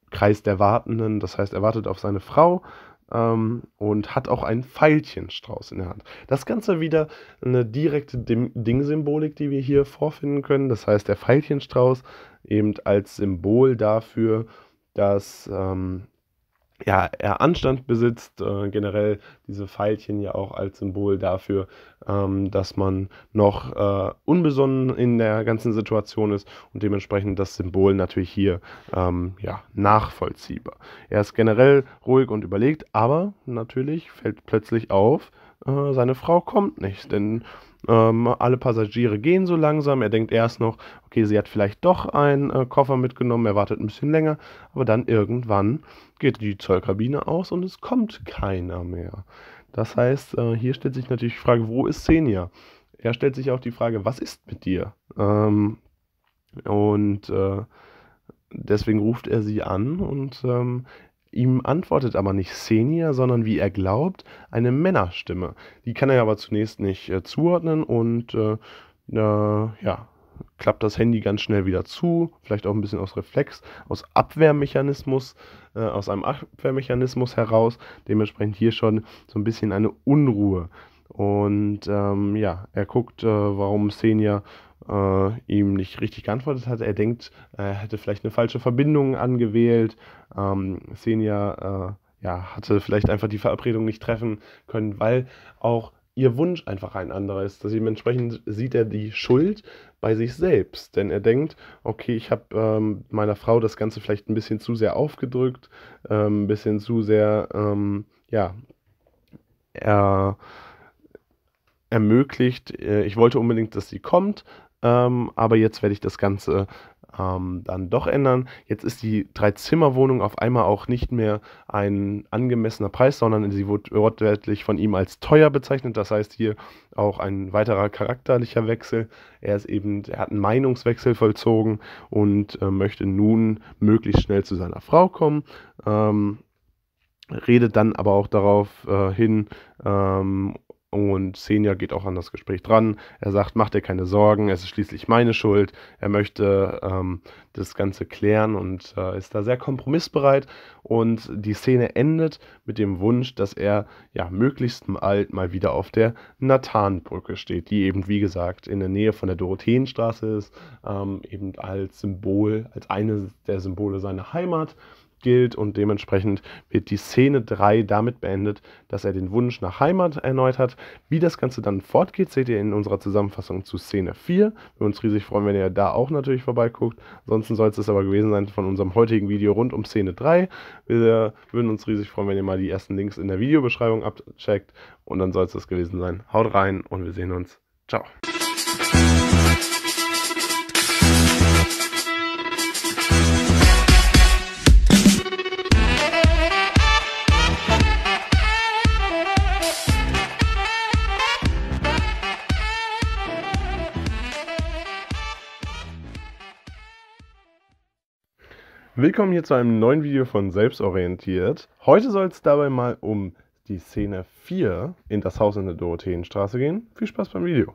Kreis der Wartenden, das heißt, er wartet auf seine Frau ähm, und hat auch einen Pfeilchenstrauß in der Hand. Das Ganze wieder eine direkte Ding-Symbolik, die wir hier vorfinden können. Das heißt, der Pfeilchenstrauß eben als Symbol dafür, dass ähm, ja, er Anstand besitzt, äh, generell diese Pfeilchen ja auch als Symbol dafür, ähm, dass man noch äh, unbesonnen in der ganzen Situation ist und dementsprechend das Symbol natürlich hier ähm, ja, nachvollziehbar. Er ist generell ruhig und überlegt, aber natürlich fällt plötzlich auf, äh, seine Frau kommt nicht, denn ähm, alle Passagiere gehen so langsam. Er denkt erst noch, okay, sie hat vielleicht doch einen äh, Koffer mitgenommen. Er wartet ein bisschen länger, aber dann irgendwann geht die Zollkabine aus und es kommt keiner mehr. Das heißt, äh, hier stellt sich natürlich die Frage, wo ist Senja? Er stellt sich auch die Frage, was ist mit dir? Ähm, und äh, deswegen ruft er sie an und ähm, Ihm antwortet aber nicht Xenia, sondern wie er glaubt, eine Männerstimme. Die kann er aber zunächst nicht äh, zuordnen und äh, ja, klappt das Handy ganz schnell wieder zu, vielleicht auch ein bisschen aus Reflex, aus Abwehrmechanismus, äh, aus einem Abwehrmechanismus heraus, dementsprechend hier schon so ein bisschen eine Unruhe. Und ähm, ja, er guckt, äh, warum Senior äh, ihm nicht richtig geantwortet hat. Er denkt, er hätte vielleicht eine falsche Verbindung angewählt. Ähm, Senior äh, ja, hatte vielleicht einfach die Verabredung nicht treffen können, weil auch ihr Wunsch einfach ein anderer ist. Dementsprechend sieht er die Schuld bei sich selbst, denn er denkt, okay, ich habe ähm, meiner Frau das Ganze vielleicht ein bisschen zu sehr aufgedrückt, ähm, ein bisschen zu sehr, ähm, ja, er, ermöglicht. Äh, ich wollte unbedingt, dass sie kommt, ähm, aber jetzt werde ich das Ganze ähm, dann doch ändern. Jetzt ist die Drei-Zimmer-Wohnung auf einmal auch nicht mehr ein angemessener Preis, sondern sie wurde wortwörtlich von ihm als teuer bezeichnet. Das heißt hier auch ein weiterer charakterlicher Wechsel. Er ist eben, er hat einen Meinungswechsel vollzogen und äh, möchte nun möglichst schnell zu seiner Frau kommen. Ähm, redet dann aber auch darauf äh, hin, ähm, und Senior geht auch an das Gespräch dran. Er sagt, mach dir keine Sorgen, es ist schließlich meine Schuld. Er möchte ähm, das Ganze klären und äh, ist da sehr kompromissbereit. Und die Szene endet mit dem Wunsch, dass er ja möglichst alt mal wieder auf der Nathanbrücke steht, die eben, wie gesagt, in der Nähe von der Dorotheenstraße ist, ähm, eben als Symbol, als eines der Symbole seiner Heimat gilt und dementsprechend wird die Szene 3 damit beendet, dass er den Wunsch nach Heimat erneut hat. Wie das Ganze dann fortgeht, seht ihr in unserer Zusammenfassung zu Szene 4. Wir uns riesig freuen, wenn ihr da auch natürlich vorbeiguckt. Ansonsten soll es das aber gewesen sein von unserem heutigen Video rund um Szene 3. Wir würden uns riesig freuen, wenn ihr mal die ersten Links in der Videobeschreibung abcheckt und dann soll es das gewesen sein. Haut rein und wir sehen uns. Ciao. Willkommen hier zu einem neuen Video von Selbstorientiert. Heute soll es dabei mal um die Szene 4 in das Haus in der Dorotheenstraße gehen. Viel Spaß beim Video.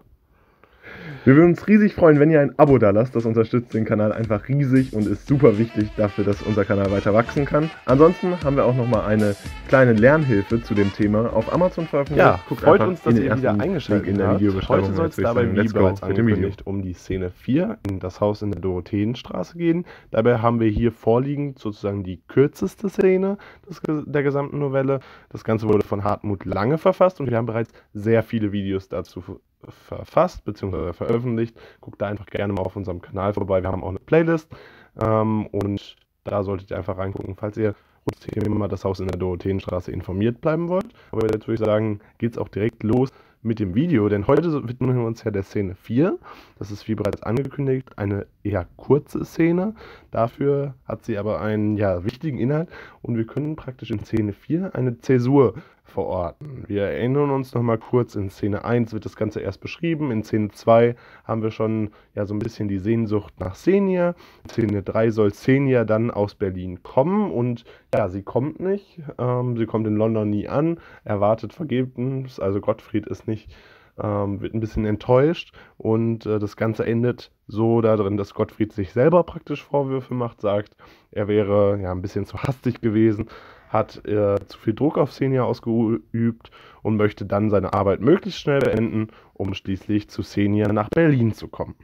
Wir würden uns riesig freuen, wenn ihr ein Abo da lasst. Das unterstützt den Kanal einfach riesig und ist super wichtig dafür, dass unser Kanal weiter wachsen kann. Ansonsten haben wir auch nochmal eine kleine Lernhilfe zu dem Thema auf Amazon veröffentlicht. Ja, freut uns, dass ihr wieder eingeschaltet Link in der habt. Heute soll es dabei, wie bereits angekündigt, um die Szene 4 in das Haus in der Dorotheenstraße gehen. Dabei haben wir hier vorliegend sozusagen die kürzeste Szene des, der gesamten Novelle. Das Ganze wurde von Hartmut Lange verfasst und wir haben bereits sehr viele Videos dazu veröffentlicht verfasst bzw. veröffentlicht. Guckt da einfach gerne mal auf unserem Kanal vorbei. Wir haben auch eine Playlist ähm, und da solltet ihr einfach reingucken, falls ihr rund immer Thema das Haus in der Dorotheenstraße informiert bleiben wollt. Aber jetzt würde ich sagen, geht es auch direkt los mit dem Video, denn heute widmen wir uns ja der Szene 4. Das ist wie bereits angekündigt eine eher kurze Szene. Dafür hat sie aber einen ja, wichtigen Inhalt und wir können praktisch in Szene 4 eine Zäsur verorten. Wir erinnern uns nochmal kurz, in Szene 1 wird das Ganze erst beschrieben, in Szene 2 haben wir schon ja so ein bisschen die Sehnsucht nach Senia, in Szene 3 soll Senia dann aus Berlin kommen und ja, sie kommt nicht, ähm, sie kommt in London nie an, erwartet vergebens, also Gottfried ist nicht ähm, wird ein bisschen enttäuscht und äh, das Ganze endet so darin, dass Gottfried sich selber praktisch Vorwürfe macht, sagt, er wäre ja ein bisschen zu hastig gewesen, hat äh, zu viel Druck auf Xenia ausgeübt und möchte dann seine Arbeit möglichst schnell beenden, um schließlich zu Xenia nach Berlin zu kommen.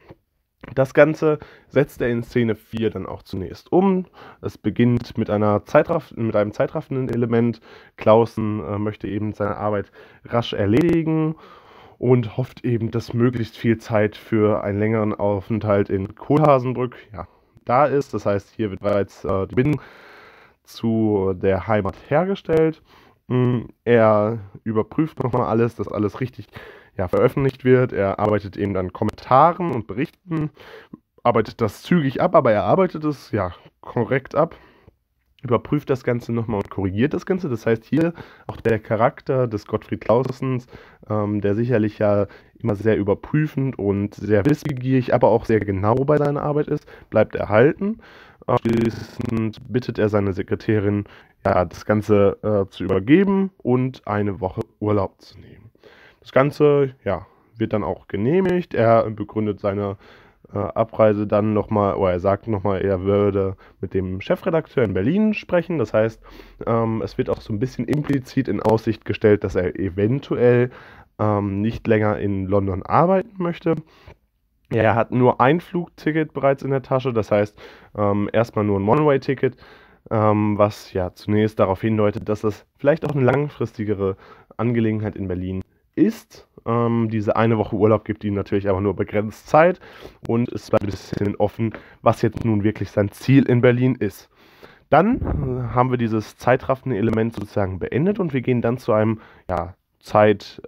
Das Ganze setzt er in Szene 4 dann auch zunächst um. Es beginnt mit, einer Zeitraff mit einem zeitraffenden Element. Clausen äh, möchte eben seine Arbeit rasch erledigen und hofft eben, dass möglichst viel Zeit für einen längeren Aufenthalt in Kohlhasenbrück ja, da ist. Das heißt, hier wird bereits äh, die Bindung zu der Heimat hergestellt. Mm, er überprüft nochmal alles, dass alles richtig ja, veröffentlicht wird. Er arbeitet eben dann Kommentaren und Berichten, arbeitet das zügig ab, aber er arbeitet es ja korrekt ab, überprüft das Ganze nochmal und korrigiert das Ganze. Das heißt, hier auch der Charakter des Gottfried Clausens, ähm, der sicherlich ja immer sehr überprüfend und sehr wissbegierig, aber auch sehr genau bei seiner Arbeit ist, bleibt erhalten. Abschließend bittet er seine Sekretärin, ja, das Ganze äh, zu übergeben und eine Woche Urlaub zu nehmen. Das Ganze ja, wird dann auch genehmigt. Er begründet seine äh, Abreise dann nochmal, oder er sagt nochmal, er würde mit dem Chefredakteur in Berlin sprechen. Das heißt, ähm, es wird auch so ein bisschen implizit in Aussicht gestellt, dass er eventuell ähm, nicht länger in London arbeiten möchte. Er hat nur ein Flugticket bereits in der Tasche, das heißt ähm, erstmal nur ein One-Way-Ticket, ähm, was ja zunächst darauf hindeutet, dass das vielleicht auch eine langfristigere Angelegenheit in Berlin ist. Ähm, diese eine Woche Urlaub gibt ihm natürlich aber nur begrenzt Zeit und es bleibt ein bisschen offen, was jetzt nun wirklich sein Ziel in Berlin ist. Dann äh, haben wir dieses zeitraffende Element sozusagen beendet und wir gehen dann zu einem ja, Zeit,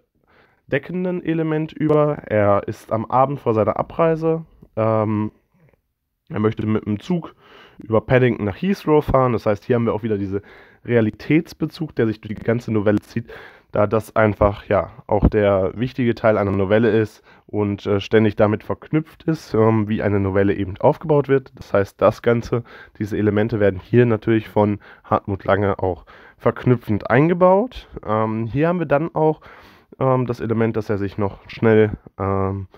deckenden Element über. Er ist am Abend vor seiner Abreise. Ähm, er möchte mit dem Zug über Paddington nach Heathrow fahren. Das heißt, hier haben wir auch wieder diesen Realitätsbezug, der sich durch die ganze Novelle zieht, da das einfach ja auch der wichtige Teil einer Novelle ist und äh, ständig damit verknüpft ist, ähm, wie eine Novelle eben aufgebaut wird. Das heißt, das Ganze, diese Elemente werden hier natürlich von Hartmut Lange auch verknüpfend eingebaut. Ähm, hier haben wir dann auch ähm, das Element, dass er sich noch schnell ähm,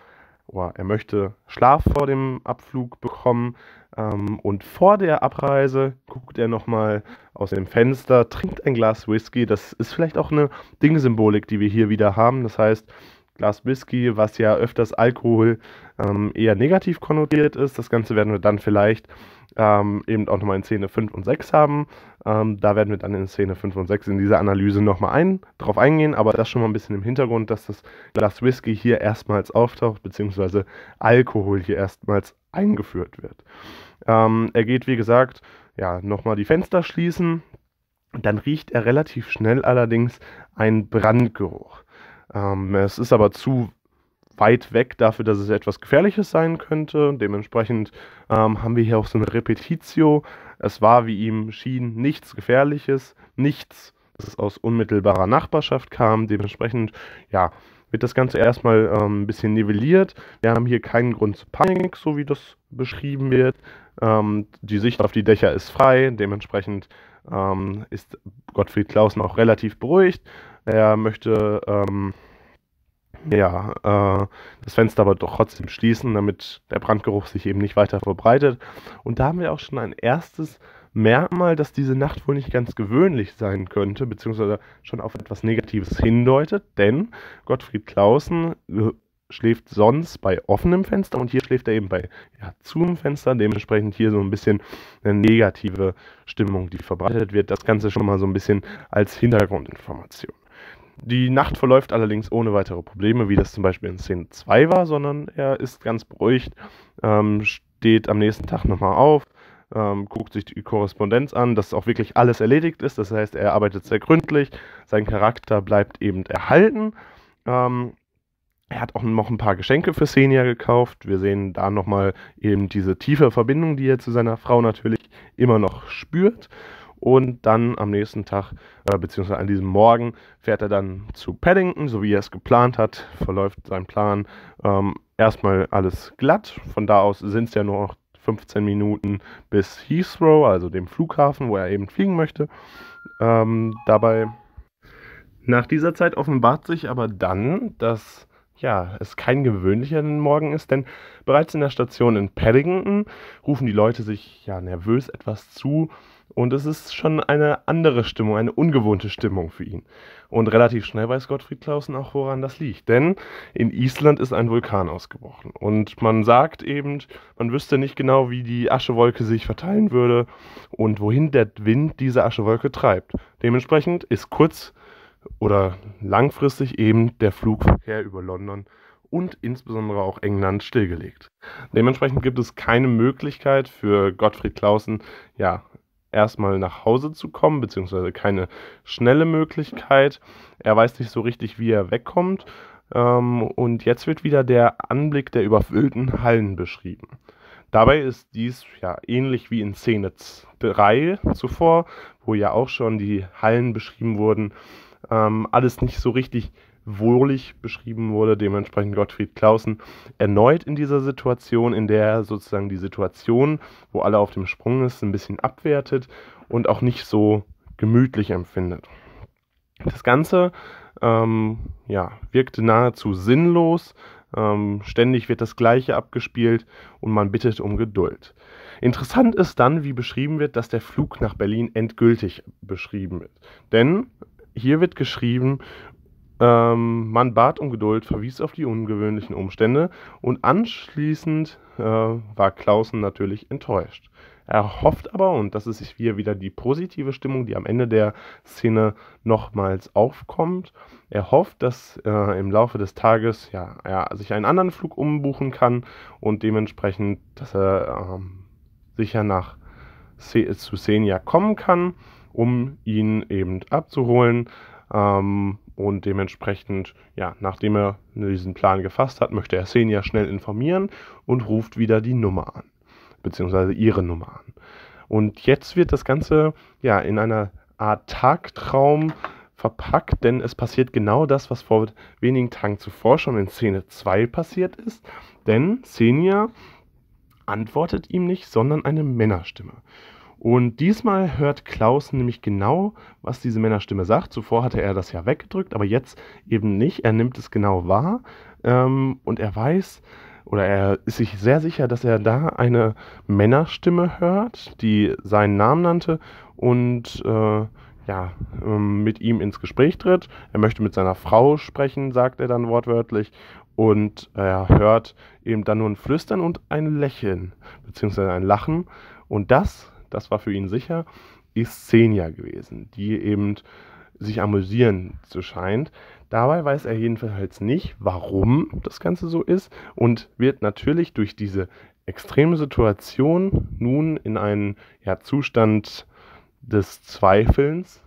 er möchte Schlaf vor dem Abflug bekommen ähm, und vor der Abreise guckt er nochmal aus dem Fenster, trinkt ein Glas Whisky. Das ist vielleicht auch eine Dingsymbolik, die wir hier wieder haben. Das heißt, Glas Whisky, was ja öfters Alkohol ähm, eher negativ konnotiert ist. Das Ganze werden wir dann vielleicht ähm, eben auch nochmal in Szene 5 und 6 haben. Ähm, da werden wir dann in Szene 5 und 6 in dieser Analyse nochmal ein, drauf eingehen, aber das schon mal ein bisschen im Hintergrund, dass das Glas Whisky hier erstmals auftaucht, beziehungsweise Alkohol hier erstmals eingeführt wird. Ähm, er geht, wie gesagt, ja, nochmal die Fenster schließen. Dann riecht er relativ schnell allerdings einen Brandgeruch. Ähm, es ist aber zu weit weg dafür, dass es etwas Gefährliches sein könnte. Dementsprechend ähm, haben wir hier auch so eine Repetitio. Es war, wie ihm schien, nichts Gefährliches, nichts, das aus unmittelbarer Nachbarschaft kam. Dementsprechend, ja, wird das Ganze erstmal ähm, ein bisschen nivelliert. Wir haben hier keinen Grund zu Panik, so wie das beschrieben wird. Ähm, die Sicht auf die Dächer ist frei, dementsprechend ähm, ist Gottfried Klausen auch relativ beruhigt. Er möchte ähm, ja, äh, das Fenster aber doch trotzdem schließen, damit der Brandgeruch sich eben nicht weiter verbreitet. Und da haben wir auch schon ein erstes Merkmal, dass diese Nacht wohl nicht ganz gewöhnlich sein könnte, beziehungsweise schon auf etwas Negatives hindeutet, denn Gottfried Clausen äh, schläft sonst bei offenem Fenster und hier schläft er eben bei ja, zum Fenster. Dementsprechend hier so ein bisschen eine negative Stimmung, die verbreitet wird. Das Ganze schon mal so ein bisschen als Hintergrundinformation. Die Nacht verläuft allerdings ohne weitere Probleme, wie das zum Beispiel in Szene 2 war, sondern er ist ganz beruhigt, ähm, steht am nächsten Tag nochmal auf, ähm, guckt sich die Korrespondenz an, dass auch wirklich alles erledigt ist. Das heißt, er arbeitet sehr gründlich, sein Charakter bleibt eben erhalten. Ähm, er hat auch noch ein paar Geschenke für Senia gekauft. Wir sehen da nochmal eben diese tiefe Verbindung, die er zu seiner Frau natürlich immer noch spürt. Und dann am nächsten Tag, äh, beziehungsweise an diesem Morgen, fährt er dann zu Paddington, so wie er es geplant hat, verläuft sein Plan. Ähm, erstmal alles glatt. Von da aus sind es ja nur noch 15 Minuten bis Heathrow, also dem Flughafen, wo er eben fliegen möchte. Ähm, dabei. Nach dieser Zeit offenbart sich aber dann, dass ja, es kein gewöhnlicher Morgen ist, denn bereits in der Station in Paddington rufen die Leute sich ja nervös etwas zu, und es ist schon eine andere Stimmung, eine ungewohnte Stimmung für ihn. Und relativ schnell weiß Gottfried Clausen auch, woran das liegt. Denn in Island ist ein Vulkan ausgebrochen. Und man sagt eben, man wüsste nicht genau, wie die Aschewolke sich verteilen würde und wohin der Wind diese Aschewolke treibt. Dementsprechend ist kurz- oder langfristig eben der Flugverkehr über London und insbesondere auch England stillgelegt. Dementsprechend gibt es keine Möglichkeit für Gottfried Clausen, ja, erstmal nach Hause zu kommen, beziehungsweise keine schnelle Möglichkeit. Er weiß nicht so richtig, wie er wegkommt. Ähm, und jetzt wird wieder der Anblick der überfüllten Hallen beschrieben. Dabei ist dies ja ähnlich wie in Szene 3 zuvor, wo ja auch schon die Hallen beschrieben wurden, ähm, alles nicht so richtig wohlig beschrieben wurde, dementsprechend Gottfried Clausen erneut in dieser Situation, in der er sozusagen die Situation, wo alle auf dem Sprung ist, ein bisschen abwertet und auch nicht so gemütlich empfindet. Das Ganze ähm, ja, wirkte nahezu sinnlos, ähm, ständig wird das Gleiche abgespielt und man bittet um Geduld. Interessant ist dann, wie beschrieben wird, dass der Flug nach Berlin endgültig beschrieben wird. Denn hier wird geschrieben, ähm, man bat um Geduld, verwies auf die ungewöhnlichen Umstände und anschließend äh, war Clausen natürlich enttäuscht. Er hofft aber, und das ist hier wieder die positive Stimmung, die am Ende der Szene nochmals aufkommt, er hofft, dass äh, im Laufe des Tages ja, er sich einen anderen Flug umbuchen kann und dementsprechend, dass er ähm, sicher nach Se zu Senia kommen kann, um ihn eben abzuholen. Ähm, und dementsprechend, ja, nachdem er diesen Plan gefasst hat, möchte er Senja schnell informieren und ruft wieder die Nummer an, beziehungsweise ihre Nummer an. Und jetzt wird das Ganze ja in einer Art Tagtraum verpackt, denn es passiert genau das, was vor wenigen Tagen zuvor schon in Szene 2 passiert ist. Denn Senja antwortet ihm nicht, sondern eine Männerstimme. Und diesmal hört Klaus nämlich genau, was diese Männerstimme sagt. Zuvor hatte er das ja weggedrückt, aber jetzt eben nicht. Er nimmt es genau wahr ähm, und er weiß oder er ist sich sehr sicher, dass er da eine Männerstimme hört, die seinen Namen nannte und äh, ja, ähm, mit ihm ins Gespräch tritt. Er möchte mit seiner Frau sprechen, sagt er dann wortwörtlich. Und er hört eben dann nur ein Flüstern und ein Lächeln, beziehungsweise ein Lachen. Und das das war für ihn sicher, ist Xenia gewesen, die eben sich amüsieren zu scheint. Dabei weiß er jedenfalls nicht, warum das Ganze so ist und wird natürlich durch diese extreme Situation nun in einen ja, Zustand des Zweifelns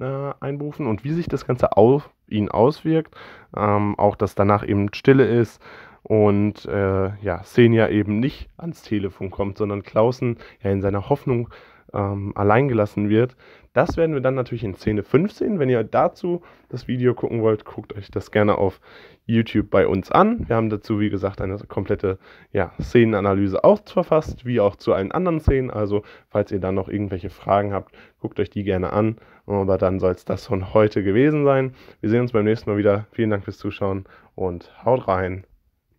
äh, einberufen und wie sich das Ganze auf ihn auswirkt. Ähm, auch, dass danach eben Stille ist und äh, ja, Senja eben nicht ans Telefon kommt, sondern Klausen ja in seiner Hoffnung ähm, alleingelassen wird. Das werden wir dann natürlich in Szene 15. Wenn ihr dazu das Video gucken wollt, guckt euch das gerne auf YouTube bei uns an. Wir haben dazu, wie gesagt, eine komplette ja, Szenenanalyse auch verfasst, wie auch zu allen anderen Szenen. Also, falls ihr da noch irgendwelche Fragen habt, guckt euch die gerne an. Aber dann soll es das von heute gewesen sein. Wir sehen uns beim nächsten Mal wieder. Vielen Dank fürs Zuschauen und haut rein.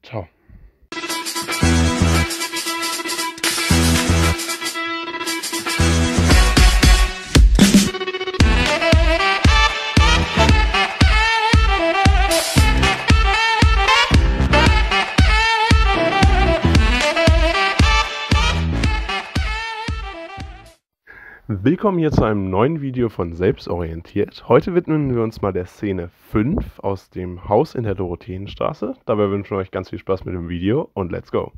Ciao. Willkommen hier zu einem neuen Video von Selbstorientiert. Heute widmen wir uns mal der Szene 5 aus dem Haus in der Dorotheenstraße. Dabei wünschen wir euch ganz viel Spaß mit dem Video und let's go!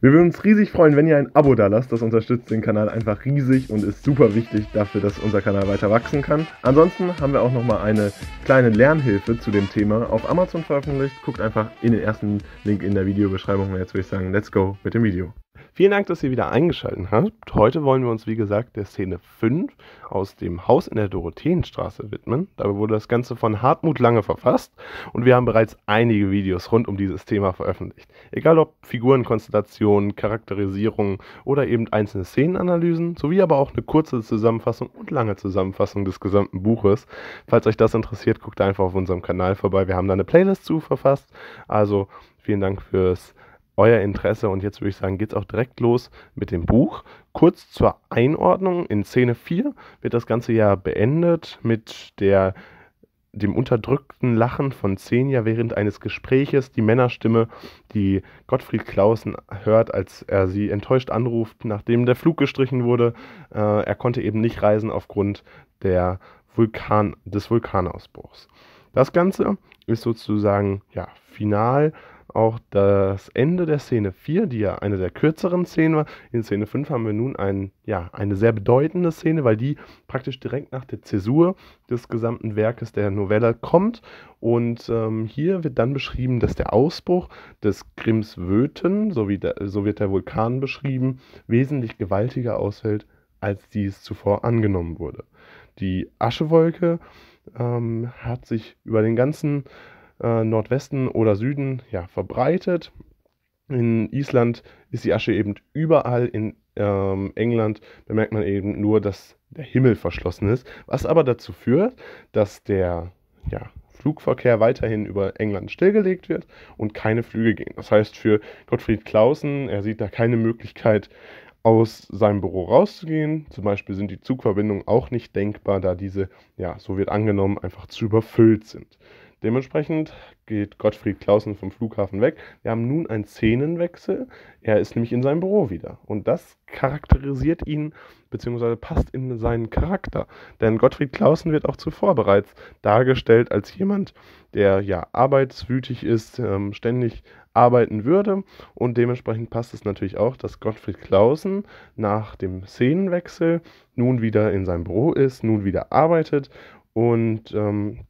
Wir würden uns riesig freuen, wenn ihr ein Abo da lasst. Das unterstützt den Kanal einfach riesig und ist super wichtig dafür, dass unser Kanal weiter wachsen kann. Ansonsten haben wir auch nochmal eine kleine Lernhilfe zu dem Thema auf Amazon veröffentlicht. Guckt einfach in den ersten Link in der Videobeschreibung. Jetzt würde ich sagen, let's go mit dem Video. Vielen Dank, dass ihr wieder eingeschaltet habt. Heute wollen wir uns, wie gesagt, der Szene 5 aus dem Haus in der Dorotheenstraße widmen. Dabei wurde das Ganze von Hartmut Lange verfasst und wir haben bereits einige Videos rund um dieses Thema veröffentlicht. Egal ob Figurenkonstellationen, Charakterisierungen oder eben einzelne Szenenanalysen, sowie aber auch eine kurze Zusammenfassung und lange Zusammenfassung des gesamten Buches. Falls euch das interessiert, guckt einfach auf unserem Kanal vorbei. Wir haben da eine Playlist zu verfasst. Also vielen Dank fürs Zuschauen euer Interesse. Und jetzt würde ich sagen, geht es auch direkt los mit dem Buch. Kurz zur Einordnung. In Szene 4 wird das ganze ja beendet mit der dem unterdrückten Lachen von Xenia während eines Gespräches, die Männerstimme, die Gottfried Clausen hört, als er sie enttäuscht anruft, nachdem der Flug gestrichen wurde. Äh, er konnte eben nicht reisen aufgrund der Vulkan, des Vulkanausbruchs. Das Ganze ist sozusagen ja, final auch das Ende der Szene 4, die ja eine der kürzeren Szenen war. In Szene 5 haben wir nun ein, ja, eine sehr bedeutende Szene, weil die praktisch direkt nach der Zäsur des gesamten Werkes der Novelle kommt. Und ähm, hier wird dann beschrieben, dass der Ausbruch des Grimmswöten, so, wie der, so wird der Vulkan beschrieben, wesentlich gewaltiger ausfällt, als dies zuvor angenommen wurde. Die Aschewolke ähm, hat sich über den ganzen äh, Nordwesten oder Süden ja, verbreitet. In Island ist die Asche eben überall, in ähm, England bemerkt man eben nur, dass der Himmel verschlossen ist, was aber dazu führt, dass der ja, Flugverkehr weiterhin über England stillgelegt wird und keine Flüge gehen. Das heißt für Gottfried Clausen, er sieht da keine Möglichkeit, aus seinem Büro rauszugehen. Zum Beispiel sind die Zugverbindungen auch nicht denkbar, da diese, ja, so wird angenommen, einfach zu überfüllt sind. Dementsprechend geht Gottfried Clausen vom Flughafen weg. Wir haben nun einen Szenenwechsel. Er ist nämlich in seinem Büro wieder. Und das charakterisiert ihn, beziehungsweise passt in seinen Charakter. Denn Gottfried Clausen wird auch zuvor bereits dargestellt als jemand, der ja arbeitswütig ist, ähm, ständig arbeiten würde. Und dementsprechend passt es natürlich auch, dass Gottfried Clausen nach dem Szenenwechsel nun wieder in seinem Büro ist, nun wieder arbeitet und. Ähm,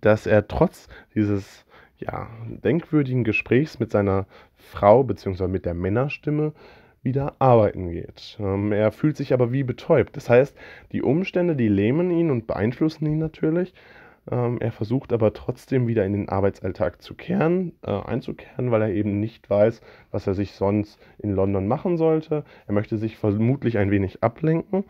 dass er trotz dieses ja, denkwürdigen Gesprächs mit seiner Frau bzw. mit der Männerstimme wieder arbeiten geht. Ähm, er fühlt sich aber wie betäubt. Das heißt, die Umstände, die lähmen ihn und beeinflussen ihn natürlich, ähm, er versucht aber trotzdem wieder in den Arbeitsalltag zu kehren, äh, einzukehren, weil er eben nicht weiß, was er sich sonst in London machen sollte. Er möchte sich vermutlich ein wenig ablenken.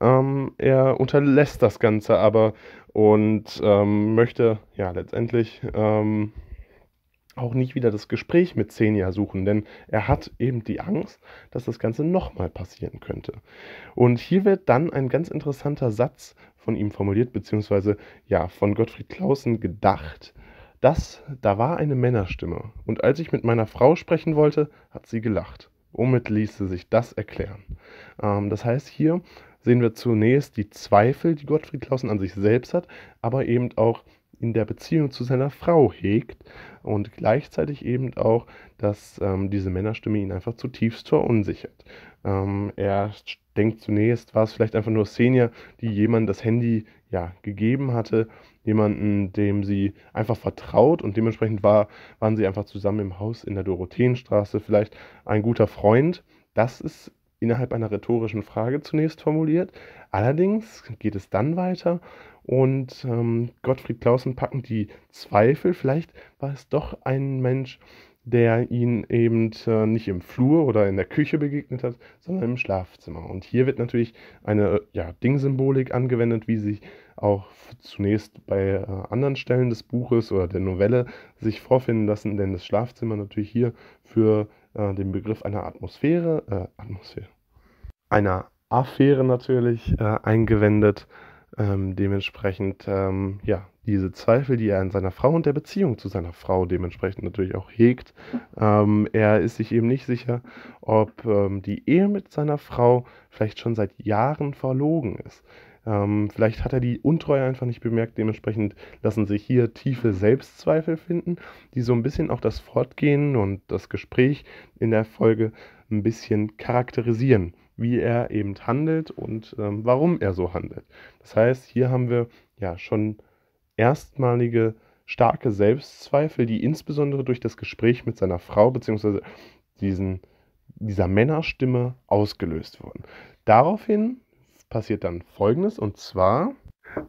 Ähm, er unterlässt das Ganze aber und ähm, möchte ja letztendlich ähm, auch nicht wieder das Gespräch mit Xenia suchen, denn er hat eben die Angst, dass das Ganze nochmal passieren könnte. Und hier wird dann ein ganz interessanter Satz von ihm formuliert, beziehungsweise ja, von Gottfried Clausen gedacht. dass da war eine Männerstimme, und als ich mit meiner Frau sprechen wollte, hat sie gelacht. Womit ließe sich das erklären? Ähm, das heißt, hier sehen wir zunächst die Zweifel, die Gottfried Clausen an sich selbst hat, aber eben auch in der Beziehung zu seiner Frau hegt und gleichzeitig eben auch, dass ähm, diese Männerstimme ihn einfach zutiefst verunsichert. Ähm, er denkt zunächst, war es vielleicht einfach nur Senior, die jemandem das Handy ja, gegeben hatte, jemanden, dem sie einfach vertraut und dementsprechend war, waren sie einfach zusammen im Haus in der Dorotheenstraße, vielleicht ein guter Freund. Das ist innerhalb einer rhetorischen Frage zunächst formuliert. Allerdings geht es dann weiter und ähm, Gottfried Clausen packen die Zweifel. Vielleicht war es doch ein Mensch, der ihn eben äh, nicht im Flur oder in der Küche begegnet hat, sondern im Schlafzimmer. Und hier wird natürlich eine äh, ja, Dingsymbolik angewendet, wie sich auch zunächst bei äh, anderen Stellen des Buches oder der Novelle sich vorfinden lassen, denn das Schlafzimmer natürlich hier für äh, den Begriff einer Atmosphäre, äh, Atmosphäre, einer Affäre natürlich äh, eingewendet. Ähm, dementsprechend, ähm, ja, diese Zweifel, die er an seiner Frau und der Beziehung zu seiner Frau dementsprechend natürlich auch hegt. Ähm, er ist sich eben nicht sicher, ob ähm, die Ehe mit seiner Frau vielleicht schon seit Jahren verlogen ist. Ähm, vielleicht hat er die Untreue einfach nicht bemerkt, dementsprechend lassen sich hier tiefe Selbstzweifel finden, die so ein bisschen auch das Fortgehen und das Gespräch in der Folge ein bisschen charakterisieren wie er eben handelt und ähm, warum er so handelt. Das heißt, hier haben wir ja schon erstmalige starke Selbstzweifel, die insbesondere durch das Gespräch mit seiner Frau bzw. dieser Männerstimme ausgelöst wurden. Daraufhin passiert dann folgendes und zwar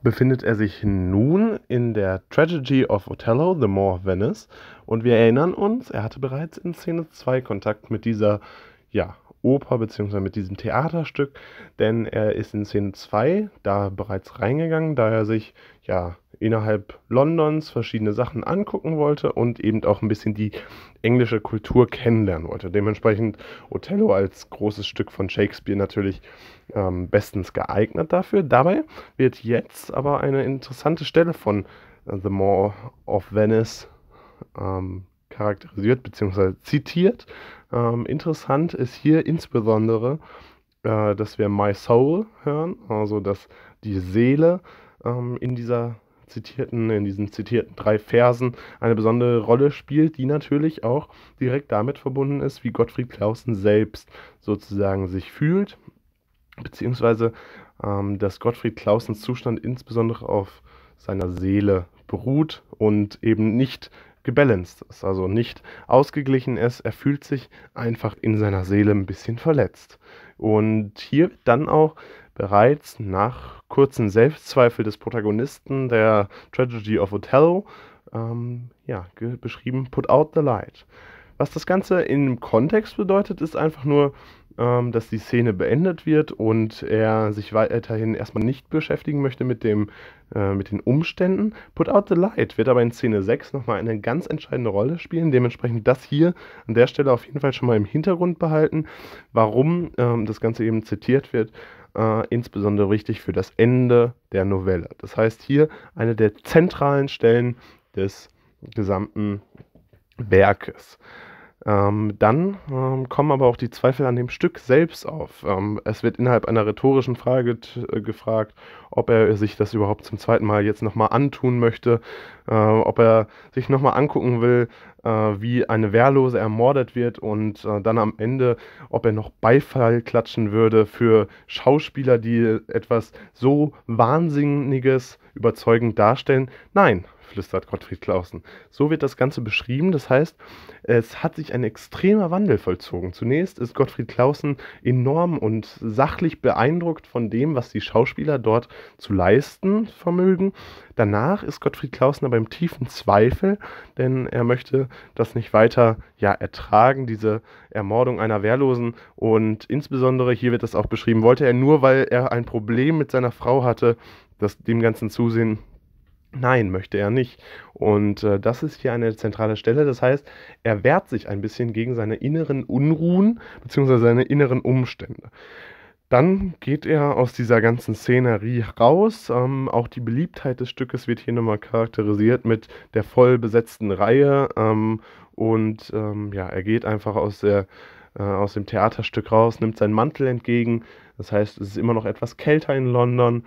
befindet er sich nun in der Tragedy of Othello, The More of Venice. Und wir erinnern uns, er hatte bereits in Szene 2 Kontakt mit dieser, ja, Oper bzw. mit diesem Theaterstück, denn er ist in Szene 2 da bereits reingegangen, da er sich ja innerhalb Londons verschiedene Sachen angucken wollte und eben auch ein bisschen die englische Kultur kennenlernen wollte. Dementsprechend Othello als großes Stück von Shakespeare natürlich ähm, bestens geeignet dafür. Dabei wird jetzt aber eine interessante Stelle von äh, The More of Venice ähm, charakterisiert bzw. zitiert. Ähm, interessant ist hier insbesondere, äh, dass wir My Soul hören, also dass die Seele ähm, in dieser zitierten, in diesen zitierten drei Versen eine besondere Rolle spielt, die natürlich auch direkt damit verbunden ist, wie Gottfried Clausen selbst sozusagen sich fühlt, beziehungsweise ähm, dass Gottfried Clausens Zustand insbesondere auf seiner Seele beruht und eben nicht gebalanced ist, also nicht ausgeglichen ist. Er fühlt sich einfach in seiner Seele ein bisschen verletzt. Und hier dann auch bereits nach kurzen Selbstzweifel des Protagonisten der Tragedy of Othello ähm, ja, beschrieben, put out the light. Was das Ganze im Kontext bedeutet, ist einfach nur, ähm, dass die Szene beendet wird und er sich weiterhin erstmal nicht beschäftigen möchte mit, dem, äh, mit den Umständen. Put Out the Light wird aber in Szene 6 nochmal eine ganz entscheidende Rolle spielen. Dementsprechend das hier an der Stelle auf jeden Fall schon mal im Hintergrund behalten, warum ähm, das Ganze eben zitiert wird. Äh, insbesondere wichtig für das Ende der Novelle. Das heißt, hier eine der zentralen Stellen des gesamten Werkes. Ähm, dann ähm, kommen aber auch die Zweifel an dem Stück selbst auf. Ähm, es wird innerhalb einer rhetorischen Frage äh, gefragt, ob er sich das überhaupt zum zweiten Mal jetzt nochmal antun möchte, äh, ob er sich nochmal angucken will, äh, wie eine Wehrlose ermordet wird und äh, dann am Ende, ob er noch Beifall klatschen würde für Schauspieler, die etwas so Wahnsinniges überzeugend darstellen. Nein, flüstert Gottfried Clausen. So wird das Ganze beschrieben. Das heißt, es hat sich ein extremer Wandel vollzogen. Zunächst ist Gottfried Clausen enorm und sachlich beeindruckt von dem, was die Schauspieler dort zu leisten vermögen. Danach ist Gottfried Clausen aber im tiefen Zweifel, denn er möchte das nicht weiter ja, ertragen, diese Ermordung einer Wehrlosen. Und insbesondere, hier wird das auch beschrieben, wollte er nur, weil er ein Problem mit seiner Frau hatte, das dem Ganzen zusehen Nein, möchte er nicht. Und äh, das ist hier eine zentrale Stelle. Das heißt, er wehrt sich ein bisschen gegen seine inneren Unruhen bzw. seine inneren Umstände. Dann geht er aus dieser ganzen Szenerie raus. Ähm, auch die Beliebtheit des Stückes wird hier nochmal charakterisiert mit der voll besetzten Reihe. Ähm, und ähm, ja, er geht einfach aus, der, äh, aus dem Theaterstück raus, nimmt seinen Mantel entgegen. Das heißt, es ist immer noch etwas kälter in London.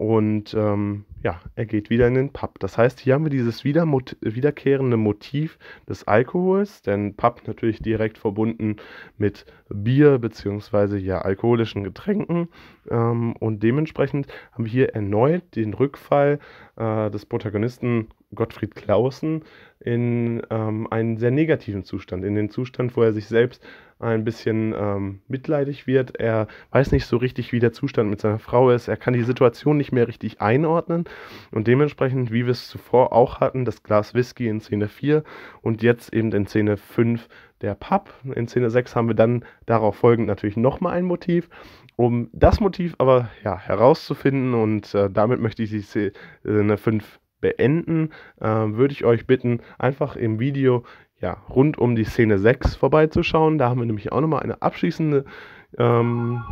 Und ähm, ja, er geht wieder in den Pub. Das heißt, hier haben wir dieses wieder, wiederkehrende Motiv des Alkohols, denn Pub natürlich direkt verbunden mit Bier beziehungsweise ja alkoholischen Getränken. Ähm, und dementsprechend haben wir hier erneut den Rückfall äh, des Protagonisten Gottfried Clausen in ähm, einen sehr negativen Zustand, in den Zustand, wo er sich selbst ein bisschen ähm, mitleidig wird. Er weiß nicht so richtig, wie der Zustand mit seiner Frau ist. Er kann die Situation nicht mehr richtig einordnen. Und dementsprechend, wie wir es zuvor auch hatten, das Glas Whisky in Szene 4 und jetzt eben in Szene 5 der Pub. In Szene 6 haben wir dann darauf folgend natürlich nochmal ein Motiv um das Motiv aber ja, herauszufinden und äh, damit möchte ich die Szene äh, 5 beenden, äh, würde ich euch bitten, einfach im Video ja, rund um die Szene 6 vorbeizuschauen. Da haben wir nämlich auch nochmal eine abschließende ähm,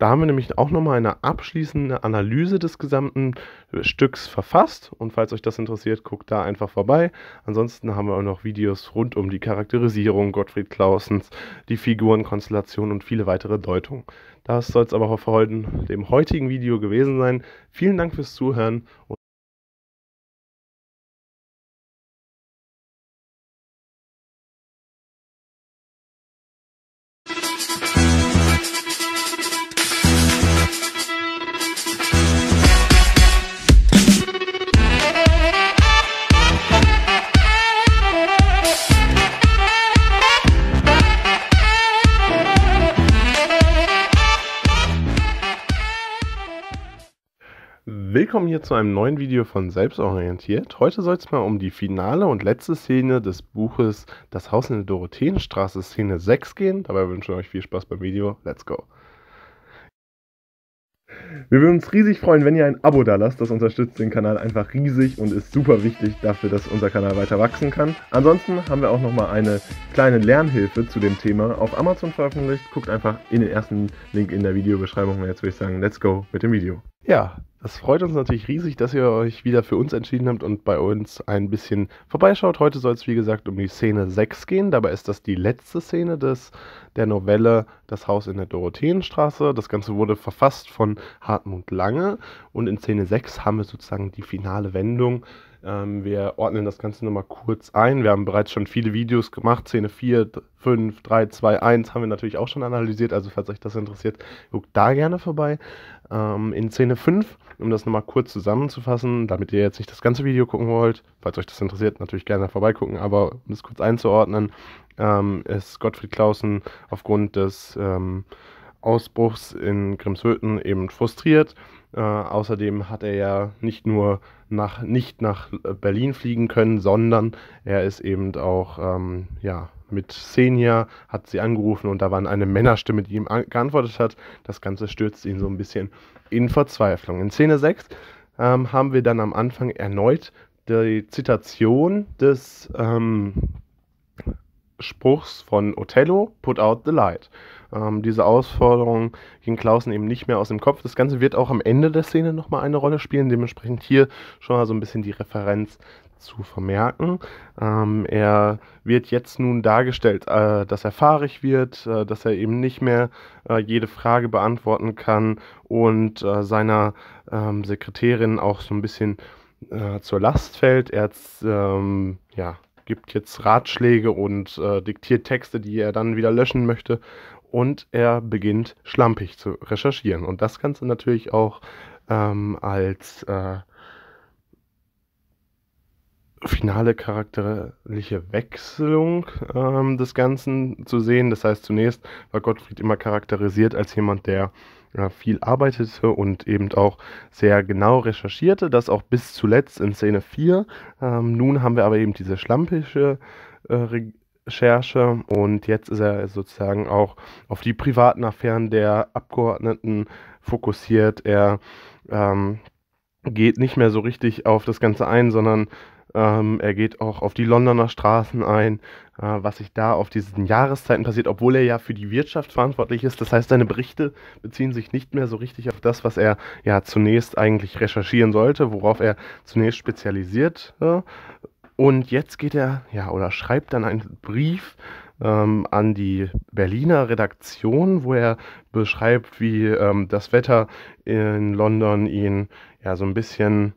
da haben wir nämlich auch nochmal eine abschließende Analyse des gesamten Stücks verfasst. Und falls euch das interessiert, guckt da einfach vorbei. Ansonsten haben wir auch noch Videos rund um die Charakterisierung Gottfried Clausens, die Figurenkonstellation und viele weitere Deutungen. Das soll es aber für heute, dem heutigen Video gewesen sein. Vielen Dank fürs Zuhören. hier zu einem neuen Video von Selbstorientiert. Heute soll es mal um die finale und letzte Szene des Buches Das Haus in der Dorotheenstraße Szene 6 gehen. Dabei wünsche ich euch viel Spaß beim Video. Let's go! Wir würden uns riesig freuen, wenn ihr ein Abo da lasst. Das unterstützt den Kanal einfach riesig und ist super wichtig dafür, dass unser Kanal weiter wachsen kann. Ansonsten haben wir auch nochmal eine kleine Lernhilfe zu dem Thema auf Amazon veröffentlicht. Guckt einfach in den ersten Link in der Videobeschreibung. Und jetzt würde ich sagen, let's go mit dem Video. Ja, das freut uns natürlich riesig, dass ihr euch wieder für uns entschieden habt und bei uns ein bisschen vorbeischaut. Heute soll es, wie gesagt, um die Szene 6 gehen. Dabei ist das die letzte Szene des, der Novelle Das Haus in der Dorotheenstraße. Das Ganze wurde verfasst von Hartmut Lange. Und in Szene 6 haben wir sozusagen die finale Wendung ähm, wir ordnen das Ganze nochmal kurz ein. Wir haben bereits schon viele Videos gemacht. Szene 4, 5, 3, 2, 1 haben wir natürlich auch schon analysiert. Also falls euch das interessiert, guckt da gerne vorbei. Ähm, in Szene 5, um das nochmal kurz zusammenzufassen, damit ihr jetzt nicht das ganze Video gucken wollt, falls euch das interessiert, natürlich gerne vorbeigucken, aber um das kurz einzuordnen, ähm, ist Gottfried Clausen aufgrund des... Ähm, Ausbruchs in Grimshöten eben frustriert. Äh, außerdem hat er ja nicht nur nach, nicht nach Berlin fliegen können, sondern er ist eben auch ähm, ja, mit Senior, hat sie angerufen und da war eine Männerstimme, die ihm geantwortet hat. Das Ganze stürzt ihn so ein bisschen in Verzweiflung. In Szene 6 ähm, haben wir dann am Anfang erneut die Zitation des ähm, Spruchs von Othello, Put Out the Light ähm, diese Ausforderung ging Klausen eben nicht mehr aus dem Kopf. Das Ganze wird auch am Ende der Szene nochmal eine Rolle spielen, dementsprechend hier schon mal so ein bisschen die Referenz zu vermerken. Ähm, er wird jetzt nun dargestellt, äh, dass er fahrig wird, äh, dass er eben nicht mehr äh, jede Frage beantworten kann und äh, seiner ähm, Sekretärin auch so ein bisschen äh, zur Last fällt. Er ähm, ja, gibt jetzt Ratschläge und äh, diktiert Texte, die er dann wieder löschen möchte und er beginnt schlampig zu recherchieren. Und das Ganze natürlich auch ähm, als äh, finale charakterliche Wechselung ähm, des Ganzen zu sehen. Das heißt, zunächst war Gottfried immer charakterisiert als jemand, der äh, viel arbeitete und eben auch sehr genau recherchierte, das auch bis zuletzt in Szene 4. Ähm, nun haben wir aber eben diese schlampische äh, Recherche und jetzt ist er sozusagen auch auf die privaten Affären der Abgeordneten fokussiert. Er ähm, geht nicht mehr so richtig auf das Ganze ein, sondern ähm, er geht auch auf die Londoner Straßen ein, äh, was sich da auf diesen Jahreszeiten passiert, obwohl er ja für die Wirtschaft verantwortlich ist. Das heißt, seine Berichte beziehen sich nicht mehr so richtig auf das, was er ja zunächst eigentlich recherchieren sollte, worauf er zunächst spezialisiert äh, und jetzt geht er, ja, oder schreibt dann einen Brief ähm, an die Berliner Redaktion, wo er beschreibt, wie ähm, das Wetter in London ihn ja so ein bisschen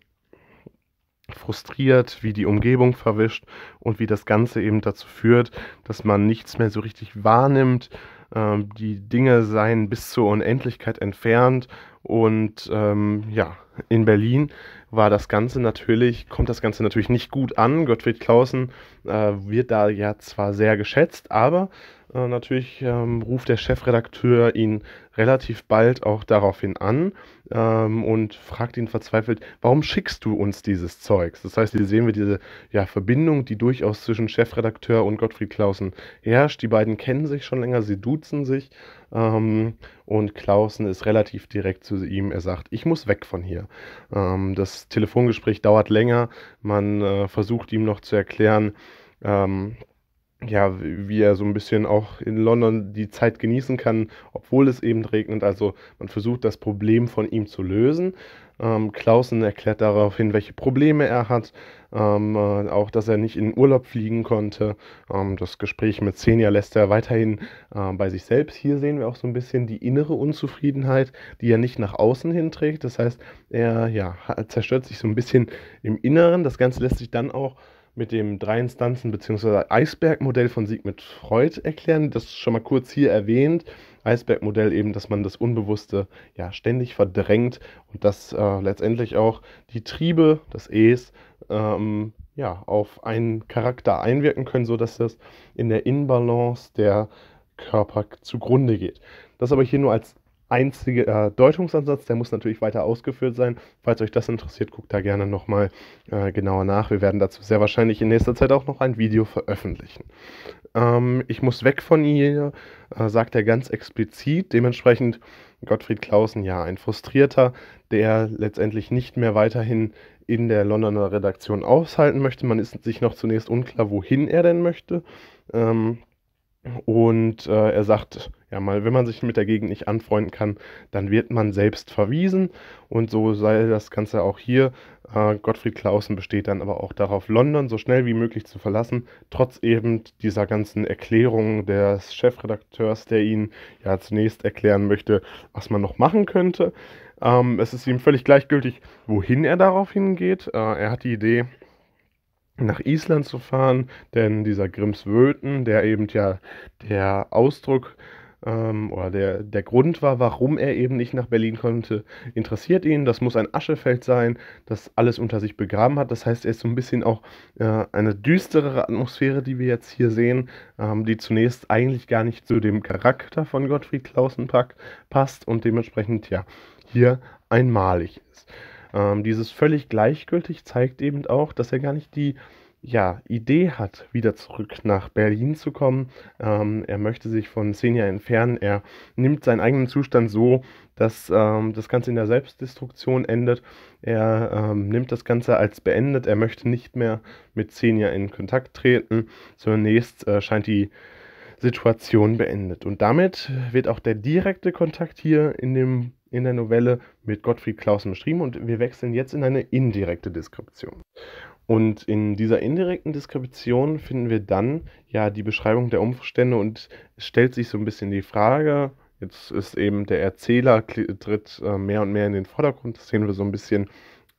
frustriert, wie die Umgebung verwischt und wie das Ganze eben dazu führt, dass man nichts mehr so richtig wahrnimmt, ähm, die Dinge seien bis zur Unendlichkeit entfernt und ähm, ja, in Berlin war das Ganze natürlich, kommt das Ganze natürlich nicht gut an. Gottfried Clausen äh, wird da ja zwar sehr geschätzt, aber äh, natürlich ähm, ruft der Chefredakteur ihn relativ bald auch daraufhin an ähm, und fragt ihn verzweifelt, warum schickst du uns dieses Zeugs? Das heißt, hier sehen wir diese ja, Verbindung, die durchaus zwischen Chefredakteur und Gottfried Clausen herrscht. Die beiden kennen sich schon länger, sie duzen sich ähm, und Clausen ist relativ direkt zu ihm. Er sagt, ich muss weg von hier. Ähm, das Telefongespräch dauert länger, man äh, versucht ihm noch zu erklären, ähm, ja, wie er so ein bisschen auch in London die Zeit genießen kann, obwohl es eben regnet. Also man versucht das Problem von ihm zu lösen. Ähm, Clausen erklärt daraufhin, welche Probleme er hat, ähm, äh, auch dass er nicht in Urlaub fliegen konnte. Ähm, das Gespräch mit Senia lässt er weiterhin äh, bei sich selbst. Hier sehen wir auch so ein bisschen die innere Unzufriedenheit, die er nicht nach außen hinträgt. Das heißt, er ja, zerstört sich so ein bisschen im Inneren. Das Ganze lässt sich dann auch mit dem Drei-Instanzen- bzw. Eisbergmodell von Sigmund Freud erklären. Das ist schon mal kurz hier erwähnt. Eisbergmodell eben, dass man das Unbewusste ja ständig verdrängt und dass äh, letztendlich auch die Triebe das Es ähm, ja, auf einen Charakter einwirken können, sodass das in der Inbalance der Körper zugrunde geht. Das aber hier nur als einziger äh, Deutungsansatz. Der muss natürlich weiter ausgeführt sein. Falls euch das interessiert, guckt da gerne nochmal äh, genauer nach. Wir werden dazu sehr wahrscheinlich in nächster Zeit auch noch ein Video veröffentlichen. Ähm, ich muss weg von ihr, äh, sagt er ganz explizit. Dementsprechend Gottfried Clausen, ja, ein frustrierter, der letztendlich nicht mehr weiterhin in der Londoner Redaktion aushalten möchte. Man ist sich noch zunächst unklar, wohin er denn möchte. Ähm, und äh, er sagt, ja mal, wenn man sich mit der Gegend nicht anfreunden kann, dann wird man selbst verwiesen und so sei das Ganze auch hier. Äh, Gottfried Clausen besteht dann aber auch darauf, London so schnell wie möglich zu verlassen, trotz eben dieser ganzen Erklärung des Chefredakteurs, der ihn ja zunächst erklären möchte, was man noch machen könnte. Ähm, es ist ihm völlig gleichgültig, wohin er darauf hingeht. Äh, er hat die Idee, nach Island zu fahren, denn dieser Grimms Wöten, der eben ja der Ausdruck ähm, oder der, der Grund war, warum er eben nicht nach Berlin konnte, interessiert ihn. Das muss ein Aschefeld sein, das alles unter sich begraben hat. Das heißt, er ist so ein bisschen auch äh, eine düsterere Atmosphäre, die wir jetzt hier sehen, ähm, die zunächst eigentlich gar nicht zu dem Charakter von Gottfried Klausenpack passt und dementsprechend ja hier einmalig ist. Ähm, dieses völlig gleichgültig zeigt eben auch, dass er gar nicht die ja, Idee hat, wieder zurück nach Berlin zu kommen. Ähm, er möchte sich von Senia entfernen. Er nimmt seinen eigenen Zustand so, dass ähm, das Ganze in der Selbstdestruktion endet. Er ähm, nimmt das Ganze als beendet. Er möchte nicht mehr mit Senia in Kontakt treten. Zunächst äh, scheint die Situation beendet. Und damit wird auch der direkte Kontakt hier in dem in der Novelle mit Gottfried Clausen beschrieben und wir wechseln jetzt in eine indirekte Deskription. Und in dieser indirekten Deskription finden wir dann ja die Beschreibung der Umstände und es stellt sich so ein bisschen die Frage, jetzt ist eben der Erzähler tritt äh, mehr und mehr in den Vordergrund, das sehen wir so ein bisschen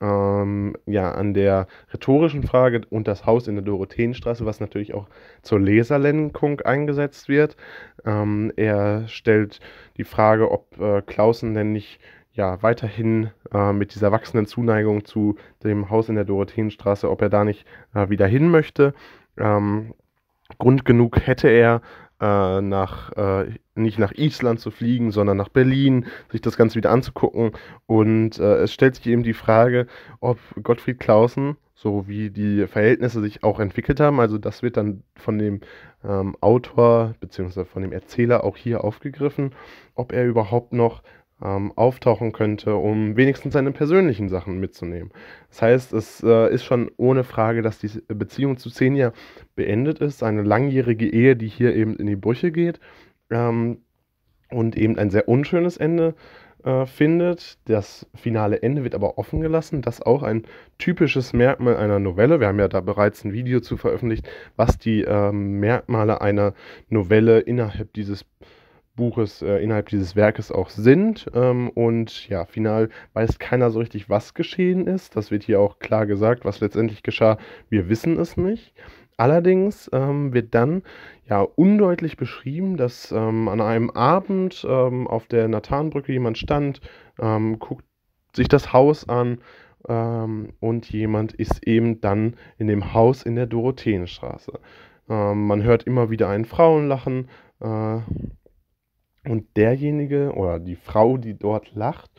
ähm, ja, an der rhetorischen Frage und das Haus in der Dorotheenstraße, was natürlich auch zur Leserlenkung eingesetzt wird. Ähm, er stellt die Frage, ob äh, Clausen denn nicht ja weiterhin äh, mit dieser wachsenden Zuneigung zu dem Haus in der Dorotheenstraße, ob er da nicht äh, wieder hin möchte. Ähm, Grund genug hätte er, äh, nach, äh, nicht nach Island zu fliegen, sondern nach Berlin, sich das Ganze wieder anzugucken. Und äh, es stellt sich eben die Frage, ob Gottfried Clausen, so wie die Verhältnisse sich auch entwickelt haben, also das wird dann von dem ähm, Autor bzw. von dem Erzähler auch hier aufgegriffen, ob er überhaupt noch ähm, auftauchen könnte, um wenigstens seine persönlichen Sachen mitzunehmen. Das heißt, es äh, ist schon ohne Frage, dass die Beziehung zu Xenia beendet ist, eine langjährige Ehe, die hier eben in die Brüche geht ähm, und eben ein sehr unschönes Ende äh, findet. Das finale Ende wird aber offen gelassen, das ist auch ein typisches Merkmal einer Novelle. Wir haben ja da bereits ein Video zu veröffentlicht, was die äh, Merkmale einer Novelle innerhalb dieses Buches, äh, innerhalb dieses Werkes auch sind. Ähm, und ja, final weiß keiner so richtig, was geschehen ist. Das wird hier auch klar gesagt, was letztendlich geschah. Wir wissen es nicht. Allerdings ähm, wird dann ja undeutlich beschrieben, dass ähm, an einem Abend ähm, auf der Nathanbrücke jemand stand, ähm, guckt sich das Haus an ähm, und jemand ist eben dann in dem Haus in der Dorotheenstraße. man hört immer wieder einen Frauenlachen. Äh, und derjenige oder die Frau, die dort lacht,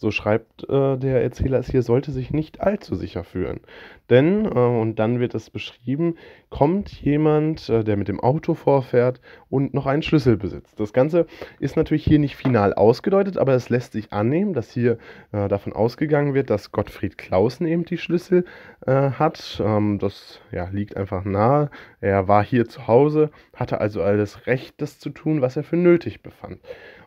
so schreibt äh, der Erzähler es hier, sollte sich nicht allzu sicher fühlen. Denn, äh, und dann wird es beschrieben, kommt jemand, äh, der mit dem Auto vorfährt und noch einen Schlüssel besitzt. Das Ganze ist natürlich hier nicht final ausgedeutet, aber es lässt sich annehmen, dass hier äh, davon ausgegangen wird, dass Gottfried Klausen eben die Schlüssel äh, hat. Ähm, das ja, liegt einfach nahe. Er war hier zu Hause, hatte also alles Recht, das zu tun, was er für nötig befand.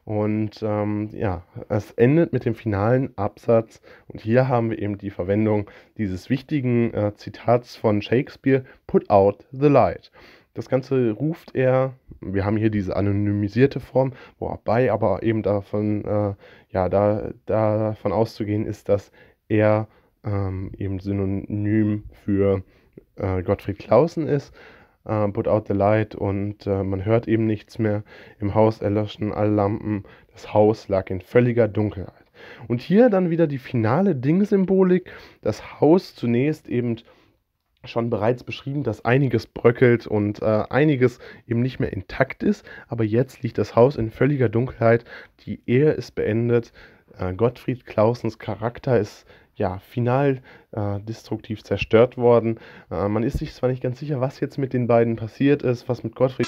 Und ähm, ja, es endet mit dem finalen Absatz. Und hier haben wir eben die Verwendung dieses wichtigen äh, Zitats von Shakespeare, Put out the light. Das Ganze ruft er, wir haben hier diese anonymisierte Form, wobei aber eben davon, äh, ja, da, da, davon auszugehen ist, dass er ähm, eben synonym für äh, Gottfried Clausen ist äh, Put Out the Light und äh, man hört eben nichts mehr. Im Haus erlöschen alle Lampen. Das Haus lag in völliger Dunkelheit. Und hier dann wieder die finale Dingsymbolik. Das Haus zunächst eben schon bereits beschrieben, dass einiges bröckelt und äh, einiges eben nicht mehr intakt ist. Aber jetzt liegt das Haus in völliger Dunkelheit. Die Ehe ist beendet. Äh, Gottfried Clausens Charakter ist ja, final äh, destruktiv zerstört worden. Äh, man ist sich zwar nicht ganz sicher, was jetzt mit den beiden passiert ist, was mit Gottfried.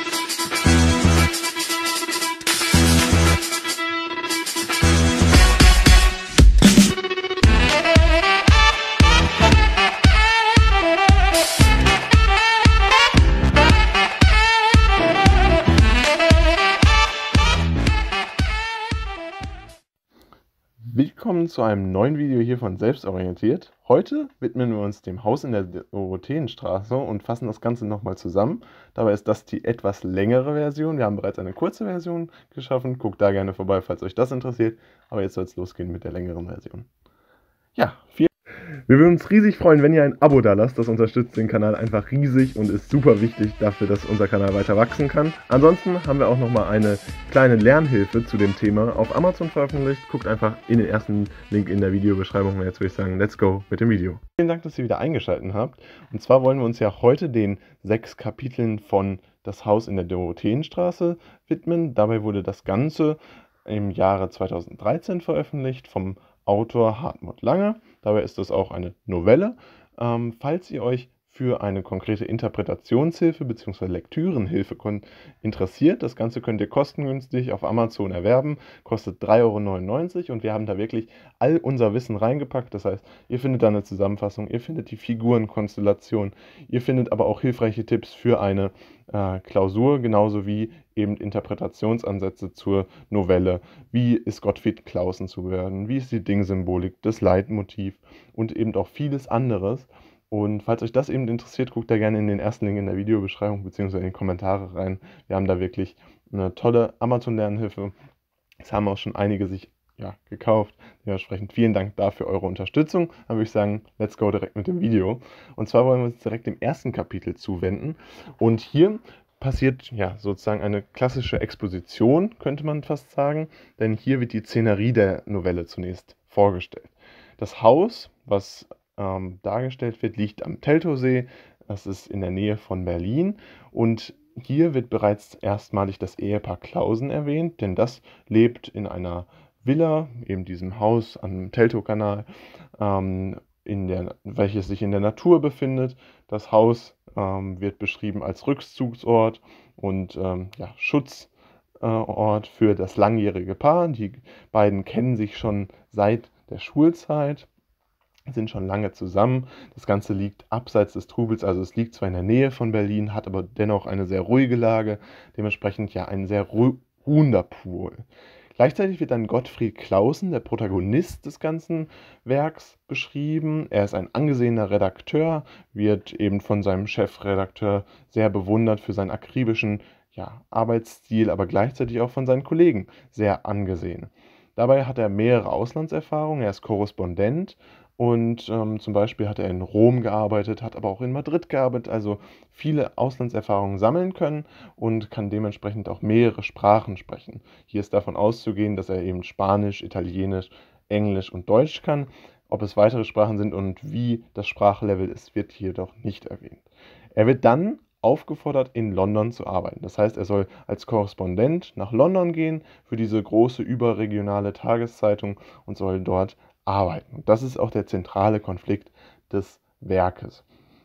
willkommen zu einem neuen Video hier von Selbstorientiert. Heute widmen wir uns dem Haus in der Dorotheenstraße und fassen das Ganze nochmal zusammen. Dabei ist das die etwas längere Version. Wir haben bereits eine kurze Version geschaffen. Guckt da gerne vorbei, falls euch das interessiert. Aber jetzt soll es losgehen mit der längeren Version. Ja, viel. Wir würden uns riesig freuen, wenn ihr ein Abo da lasst. Das unterstützt den Kanal einfach riesig und ist super wichtig dafür, dass unser Kanal weiter wachsen kann. Ansonsten haben wir auch nochmal eine kleine Lernhilfe zu dem Thema auf Amazon veröffentlicht. Guckt einfach in den ersten Link in der Videobeschreibung. Und Jetzt würde ich sagen, let's go mit dem Video. Vielen Dank, dass ihr wieder eingeschaltet habt. Und zwar wollen wir uns ja heute den sechs Kapiteln von Das Haus in der Dorotheenstraße widmen. Dabei wurde das Ganze im Jahre 2013 veröffentlicht vom Autor Hartmut Lange. Dabei ist das auch eine Novelle. Ähm, falls ihr euch für eine konkrete Interpretationshilfe bzw. Lektürenhilfe interessiert, das Ganze könnt ihr kostengünstig auf Amazon erwerben, kostet 3,99 Euro und wir haben da wirklich all unser Wissen reingepackt. Das heißt, ihr findet da eine Zusammenfassung, ihr findet die Figurenkonstellation, ihr findet aber auch hilfreiche Tipps für eine äh, Klausur, genauso wie eben Interpretationsansätze zur Novelle. Wie ist Gottfried Clausen zu werden? Wie ist die Dingsymbolik, das Leitmotiv und eben auch vieles anderes. Und falls euch das eben interessiert, guckt da gerne in den ersten Link in der Videobeschreibung bzw. in die Kommentare rein. Wir haben da wirklich eine tolle Amazon-Lernhilfe. Es haben auch schon einige sich ja, gekauft. Dementsprechend vielen Dank dafür eure Unterstützung. Dann würde ich sagen, let's go direkt mit dem Video. Und zwar wollen wir uns direkt dem ersten Kapitel zuwenden. Und hier passiert ja sozusagen eine klassische Exposition, könnte man fast sagen, denn hier wird die Szenerie der Novelle zunächst vorgestellt. Das Haus, was ähm, dargestellt wird, liegt am Teltowsee. Das ist in der Nähe von Berlin. Und hier wird bereits erstmalig das Ehepaar Klausen erwähnt, denn das lebt in einer Villa, eben diesem Haus am Teltowkanal, ähm, in der, welches sich in der Natur befindet. Das Haus ähm, wird beschrieben als Rückzugsort und ähm, ja, Schutzort äh, für das langjährige Paar. Die beiden kennen sich schon seit der Schulzeit sind schon lange zusammen. Das Ganze liegt abseits des Trubels, also es liegt zwar in der Nähe von Berlin, hat aber dennoch eine sehr ruhige Lage, dementsprechend ja ein sehr ruhender Pool. Gleichzeitig wird dann Gottfried Clausen, der Protagonist des ganzen Werks, beschrieben. Er ist ein angesehener Redakteur, wird eben von seinem Chefredakteur sehr bewundert für seinen akribischen ja, Arbeitsstil, aber gleichzeitig auch von seinen Kollegen sehr angesehen. Dabei hat er mehrere Auslandserfahrungen, er ist Korrespondent und ähm, zum Beispiel hat er in Rom gearbeitet, hat aber auch in Madrid gearbeitet, also viele Auslandserfahrungen sammeln können und kann dementsprechend auch mehrere Sprachen sprechen. Hier ist davon auszugehen, dass er eben Spanisch, Italienisch, Englisch und Deutsch kann. Ob es weitere Sprachen sind und wie das Sprachlevel ist, wird hier doch nicht erwähnt. Er wird dann aufgefordert, in London zu arbeiten. Das heißt, er soll als Korrespondent nach London gehen für diese große überregionale Tageszeitung und soll dort arbeiten. das ist auch der zentrale Konflikt des Werkes.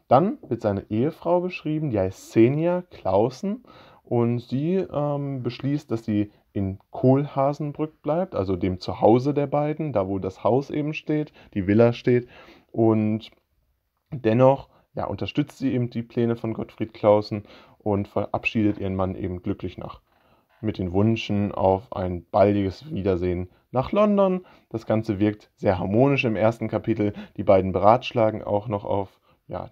Dann wird seine Ehefrau beschrieben, die heißt Senia Clausen, und sie ähm, beschließt, dass sie in Kohlhasenbrück bleibt, also dem Zuhause der beiden, da wo das Haus eben steht, die Villa steht. Und dennoch ja, unterstützt sie eben die Pläne von Gottfried Clausen und verabschiedet ihren Mann eben glücklich nach mit den Wünschen auf ein baldiges Wiedersehen nach London. Das Ganze wirkt sehr harmonisch im ersten Kapitel. Die beiden beratschlagen auch noch auf, ja,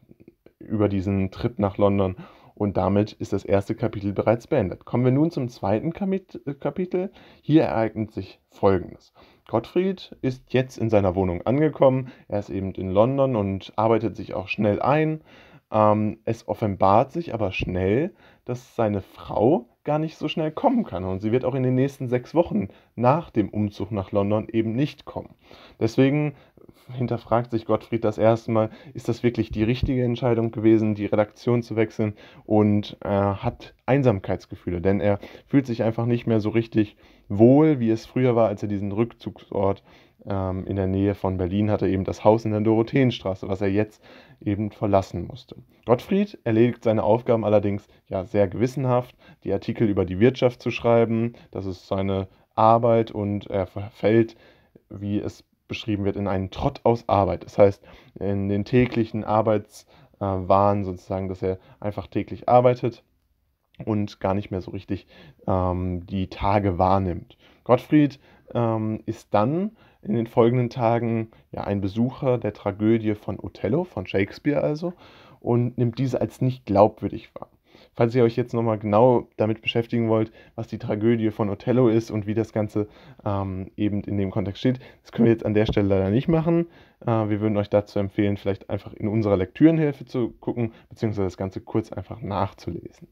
über diesen Trip nach London. Und damit ist das erste Kapitel bereits beendet. Kommen wir nun zum zweiten äh, Kapitel. Hier ereignet sich Folgendes. Gottfried ist jetzt in seiner Wohnung angekommen. Er ist eben in London und arbeitet sich auch schnell ein. Ähm, es offenbart sich aber schnell, dass seine Frau gar nicht so schnell kommen kann. Und sie wird auch in den nächsten sechs Wochen nach dem Umzug nach London eben nicht kommen. Deswegen hinterfragt sich Gottfried das erste Mal, ist das wirklich die richtige Entscheidung gewesen, die Redaktion zu wechseln und er hat Einsamkeitsgefühle, denn er fühlt sich einfach nicht mehr so richtig wohl, wie es früher war, als er diesen Rückzugsort ähm, in der Nähe von Berlin hatte eben das Haus in der Dorotheenstraße, was er jetzt eben verlassen musste. Gottfried erledigt seine Aufgaben allerdings ja sehr gewissenhaft, die Artikel über die Wirtschaft zu schreiben, das ist seine Arbeit und er verfällt, wie es beschrieben wird, in einen Trott aus Arbeit. Das heißt, in den täglichen Arbeitswahn sozusagen, dass er einfach täglich arbeitet und gar nicht mehr so richtig ähm, die Tage wahrnimmt. Gottfried ähm, ist dann in den folgenden Tagen ja, ein Besucher der Tragödie von Othello, von Shakespeare also, und nimmt diese als nicht glaubwürdig wahr. Falls ihr euch jetzt nochmal genau damit beschäftigen wollt, was die Tragödie von Othello ist und wie das Ganze ähm, eben in dem Kontext steht, das können wir jetzt an der Stelle leider nicht machen. Äh, wir würden euch dazu empfehlen, vielleicht einfach in unserer Lektürenhilfe zu gucken, beziehungsweise das Ganze kurz einfach nachzulesen.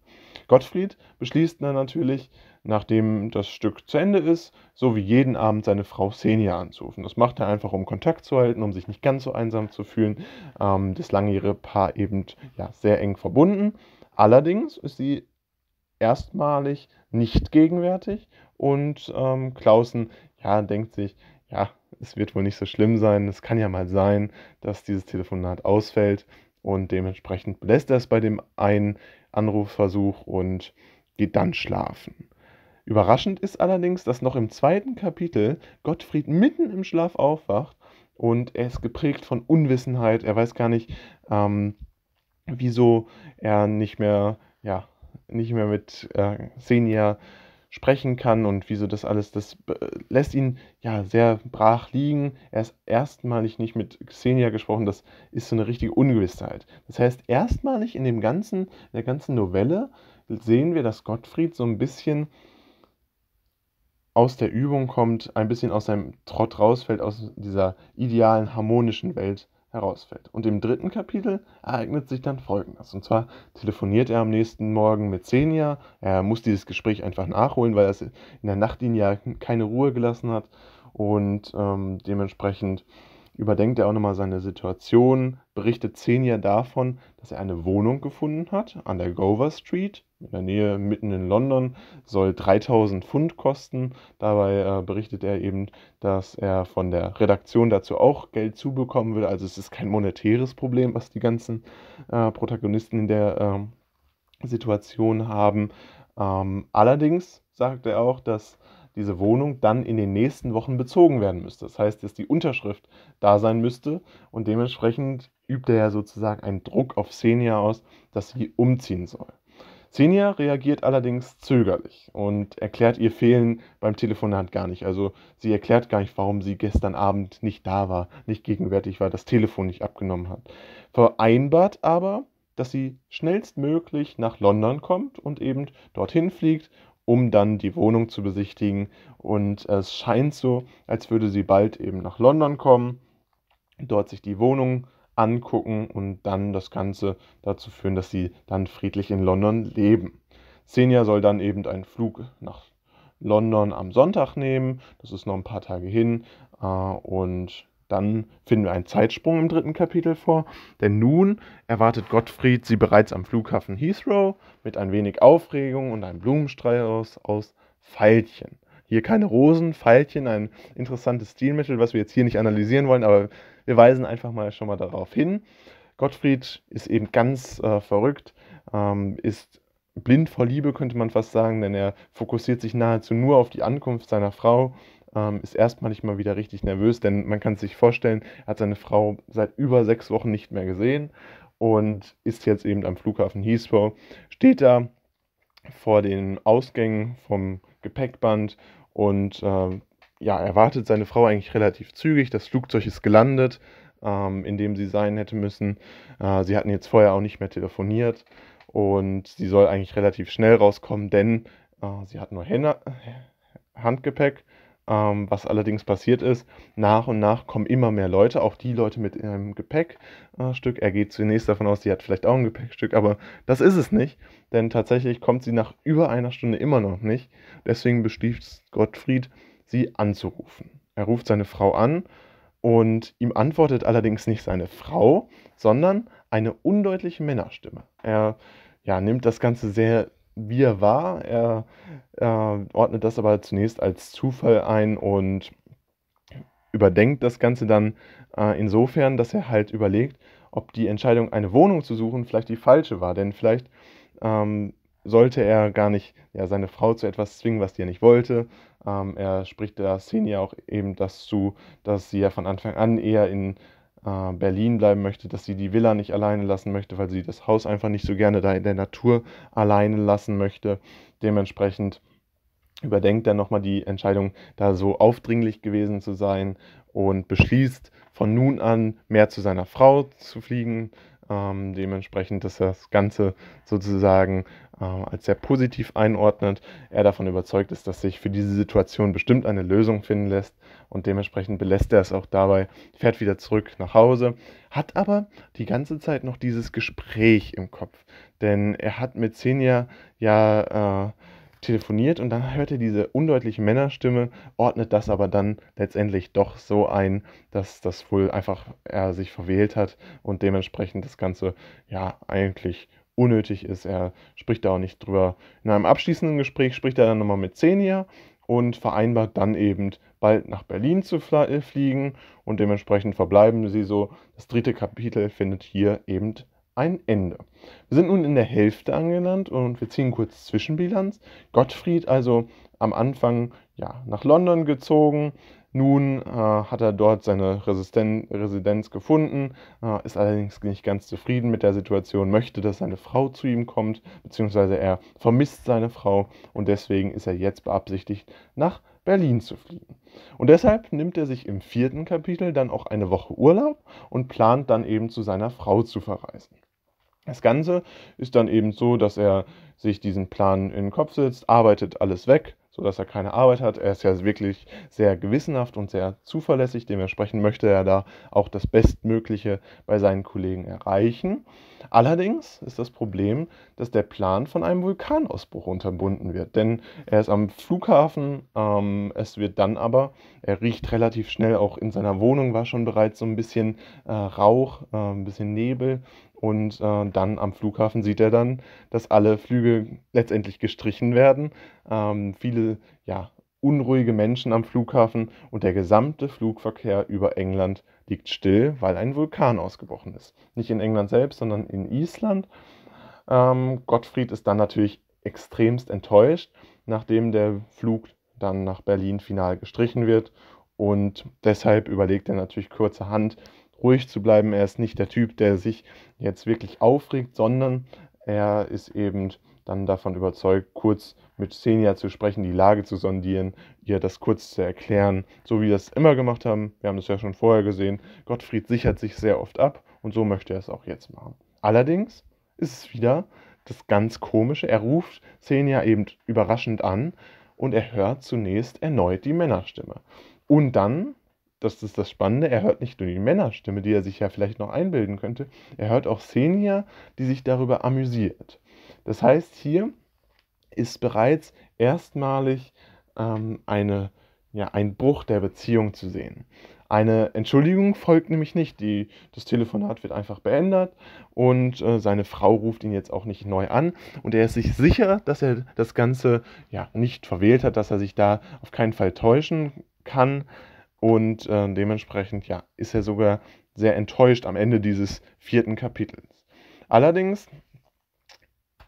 Gottfried beschließt dann natürlich, nachdem das Stück zu Ende ist, so wie jeden Abend seine Frau Senia anzurufen. Das macht er einfach, um Kontakt zu halten, um sich nicht ganz so einsam zu fühlen. Ähm, das langjährige Paar eben ja, sehr eng verbunden. Allerdings ist sie erstmalig nicht gegenwärtig und ähm, Clausen ja, denkt sich, ja, es wird wohl nicht so schlimm sein, es kann ja mal sein, dass dieses Telefonat ausfällt und dementsprechend lässt er es bei dem einen Anrufversuch und geht dann schlafen. Überraschend ist allerdings, dass noch im zweiten Kapitel Gottfried mitten im Schlaf aufwacht und er ist geprägt von Unwissenheit. Er weiß gar nicht, ähm, wieso er nicht mehr, ja, nicht mehr mit äh, Senior sprechen kann und wieso das alles, das äh, lässt ihn ja sehr brach liegen. Er ist erstmalig nicht mit Xenia gesprochen, das ist so eine richtige Ungewissheit. Das heißt, erstmalig in dem ganzen, in der ganzen Novelle sehen wir, dass Gottfried so ein bisschen aus der Übung kommt, ein bisschen aus seinem Trott rausfällt, aus dieser idealen, harmonischen Welt herausfällt. Und im dritten Kapitel ereignet sich dann Folgendes. Und zwar telefoniert er am nächsten Morgen mit Senia. Er muss dieses Gespräch einfach nachholen, weil er in der Nacht ihn ja keine Ruhe gelassen hat. Und ähm, dementsprechend überdenkt er auch nochmal seine Situation, berichtet Senia davon, dass er eine Wohnung gefunden hat an der Gover Street in der Nähe mitten in London, soll 3000 Pfund kosten. Dabei äh, berichtet er eben, dass er von der Redaktion dazu auch Geld zubekommen will. Also es ist kein monetäres Problem, was die ganzen äh, Protagonisten in der ähm, Situation haben. Ähm, allerdings sagt er auch, dass diese Wohnung dann in den nächsten Wochen bezogen werden müsste. Das heißt, dass die Unterschrift da sein müsste und dementsprechend übt er ja sozusagen einen Druck auf Xenia aus, dass sie umziehen soll. Xenia reagiert allerdings zögerlich und erklärt ihr Fehlen beim Telefonat gar nicht. Also sie erklärt gar nicht, warum sie gestern Abend nicht da war, nicht gegenwärtig war, das Telefon nicht abgenommen hat. Vereinbart aber, dass sie schnellstmöglich nach London kommt und eben dorthin fliegt, um dann die Wohnung zu besichtigen. Und es scheint so, als würde sie bald eben nach London kommen, dort sich die Wohnung besichtigen angucken und dann das Ganze dazu führen, dass sie dann friedlich in London leben. Senja soll dann eben einen Flug nach London am Sonntag nehmen. Das ist noch ein paar Tage hin. Äh, und dann finden wir einen Zeitsprung im dritten Kapitel vor. Denn nun erwartet Gottfried sie bereits am Flughafen Heathrow mit ein wenig Aufregung und einem Blumenstrauß aus Pfeilchen. Hier keine Rosen, Pfeilchen, ein interessantes Stilmittel, was wir jetzt hier nicht analysieren wollen, aber wir weisen einfach mal schon mal darauf hin. Gottfried ist eben ganz äh, verrückt, ähm, ist blind vor Liebe, könnte man fast sagen, denn er fokussiert sich nahezu nur auf die Ankunft seiner Frau, ähm, ist erstmal nicht mal wieder richtig nervös, denn man kann sich vorstellen, er hat seine Frau seit über sechs Wochen nicht mehr gesehen und ist jetzt eben am Flughafen Heathrow, steht da vor den Ausgängen vom Gepäckband und äh, ja, erwartet seine Frau eigentlich relativ zügig. Das Flugzeug ist gelandet, ähm, in dem sie sein hätte müssen. Äh, sie hatten jetzt vorher auch nicht mehr telefoniert und sie soll eigentlich relativ schnell rauskommen, denn äh, sie hat nur Hände, äh, Handgepäck. Ähm, was allerdings passiert ist, nach und nach kommen immer mehr Leute, auch die Leute mit ihrem Gepäckstück. Äh, er geht zunächst davon aus, sie hat vielleicht auch ein Gepäckstück, aber das ist es nicht, denn tatsächlich kommt sie nach über einer Stunde immer noch nicht. Deswegen beschließt Gottfried, sie anzurufen. Er ruft seine Frau an und ihm antwortet allerdings nicht seine Frau, sondern eine undeutliche Männerstimme. Er ja, nimmt das Ganze sehr wie er war, er, er ordnet das aber zunächst als Zufall ein und überdenkt das Ganze dann äh, insofern, dass er halt überlegt, ob die Entscheidung, eine Wohnung zu suchen, vielleicht die falsche war. Denn vielleicht ähm, sollte er gar nicht ja, seine Frau zu etwas zwingen, was die er nicht wollte. Ähm, er spricht der Szene ja auch eben das zu, dass sie ja von Anfang an eher in äh, Berlin bleiben möchte, dass sie die Villa nicht alleine lassen möchte, weil sie das Haus einfach nicht so gerne da in der Natur alleine lassen möchte. Dementsprechend überdenkt er nochmal die Entscheidung, da so aufdringlich gewesen zu sein und beschließt, von nun an mehr zu seiner Frau zu fliegen. Ähm, dementsprechend, dass das Ganze sozusagen ähm, als sehr positiv einordnet. Er davon überzeugt ist, dass sich für diese Situation bestimmt eine Lösung finden lässt und dementsprechend belässt er es auch dabei, fährt wieder zurück nach Hause, hat aber die ganze Zeit noch dieses Gespräch im Kopf, denn er hat mit Senja ja äh, telefoniert und dann hört er diese undeutliche Männerstimme, ordnet das aber dann letztendlich doch so ein, dass das wohl einfach er sich verwählt hat und dementsprechend das Ganze ja eigentlich unnötig ist. Er spricht da auch nicht drüber. In einem abschließenden Gespräch spricht er dann nochmal mit Xenia und vereinbart dann eben bald nach Berlin zu äh, fliegen und dementsprechend verbleiben sie so. Das dritte Kapitel findet hier eben ein Ende. Wir sind nun in der Hälfte angelangt und wir ziehen kurz Zwischenbilanz. Gottfried also am Anfang ja, nach London gezogen, nun äh, hat er dort seine Resisten Residenz gefunden, äh, ist allerdings nicht ganz zufrieden mit der Situation, möchte, dass seine Frau zu ihm kommt, beziehungsweise er vermisst seine Frau und deswegen ist er jetzt beabsichtigt, nach Berlin zu fliegen. Und deshalb nimmt er sich im vierten Kapitel dann auch eine Woche Urlaub und plant dann eben zu seiner Frau zu verreisen. Das Ganze ist dann eben so, dass er sich diesen Plan in den Kopf setzt, arbeitet alles weg, sodass er keine Arbeit hat. Er ist ja wirklich sehr gewissenhaft und sehr zuverlässig. Dementsprechend möchte er da auch das Bestmögliche bei seinen Kollegen erreichen. Allerdings ist das Problem, dass der Plan von einem Vulkanausbruch unterbunden wird, denn er ist am Flughafen, ähm, es wird dann aber, er riecht relativ schnell, auch in seiner Wohnung war schon bereits so ein bisschen äh, Rauch, äh, ein bisschen Nebel und äh, dann am Flughafen sieht er dann, dass alle Flüge letztendlich gestrichen werden, ähm, viele, ja, unruhige Menschen am Flughafen und der gesamte Flugverkehr über England liegt still, weil ein Vulkan ausgebrochen ist. Nicht in England selbst, sondern in Island. Ähm, Gottfried ist dann natürlich extremst enttäuscht, nachdem der Flug dann nach Berlin final gestrichen wird. Und deshalb überlegt er natürlich kurzerhand, ruhig zu bleiben. Er ist nicht der Typ, der sich jetzt wirklich aufregt, sondern er ist eben dann davon überzeugt, kurz mit Xenia zu sprechen, die Lage zu sondieren, ihr das kurz zu erklären, so wie wir es immer gemacht haben. Wir haben das ja schon vorher gesehen. Gottfried sichert sich sehr oft ab und so möchte er es auch jetzt machen. Allerdings ist es wieder das ganz Komische. Er ruft Xenia eben überraschend an und er hört zunächst erneut die Männerstimme. Und dann, das ist das Spannende, er hört nicht nur die Männerstimme, die er sich ja vielleicht noch einbilden könnte, er hört auch Xenia, die sich darüber amüsiert. Das heißt, hier ist bereits erstmalig ähm, eine, ja, ein Bruch der Beziehung zu sehen. Eine Entschuldigung folgt nämlich nicht. Die, das Telefonat wird einfach beendet und äh, seine Frau ruft ihn jetzt auch nicht neu an. Und er ist sich sicher, dass er das Ganze ja, nicht verwählt hat, dass er sich da auf keinen Fall täuschen kann. Und äh, dementsprechend ja, ist er sogar sehr enttäuscht am Ende dieses vierten Kapitels. Allerdings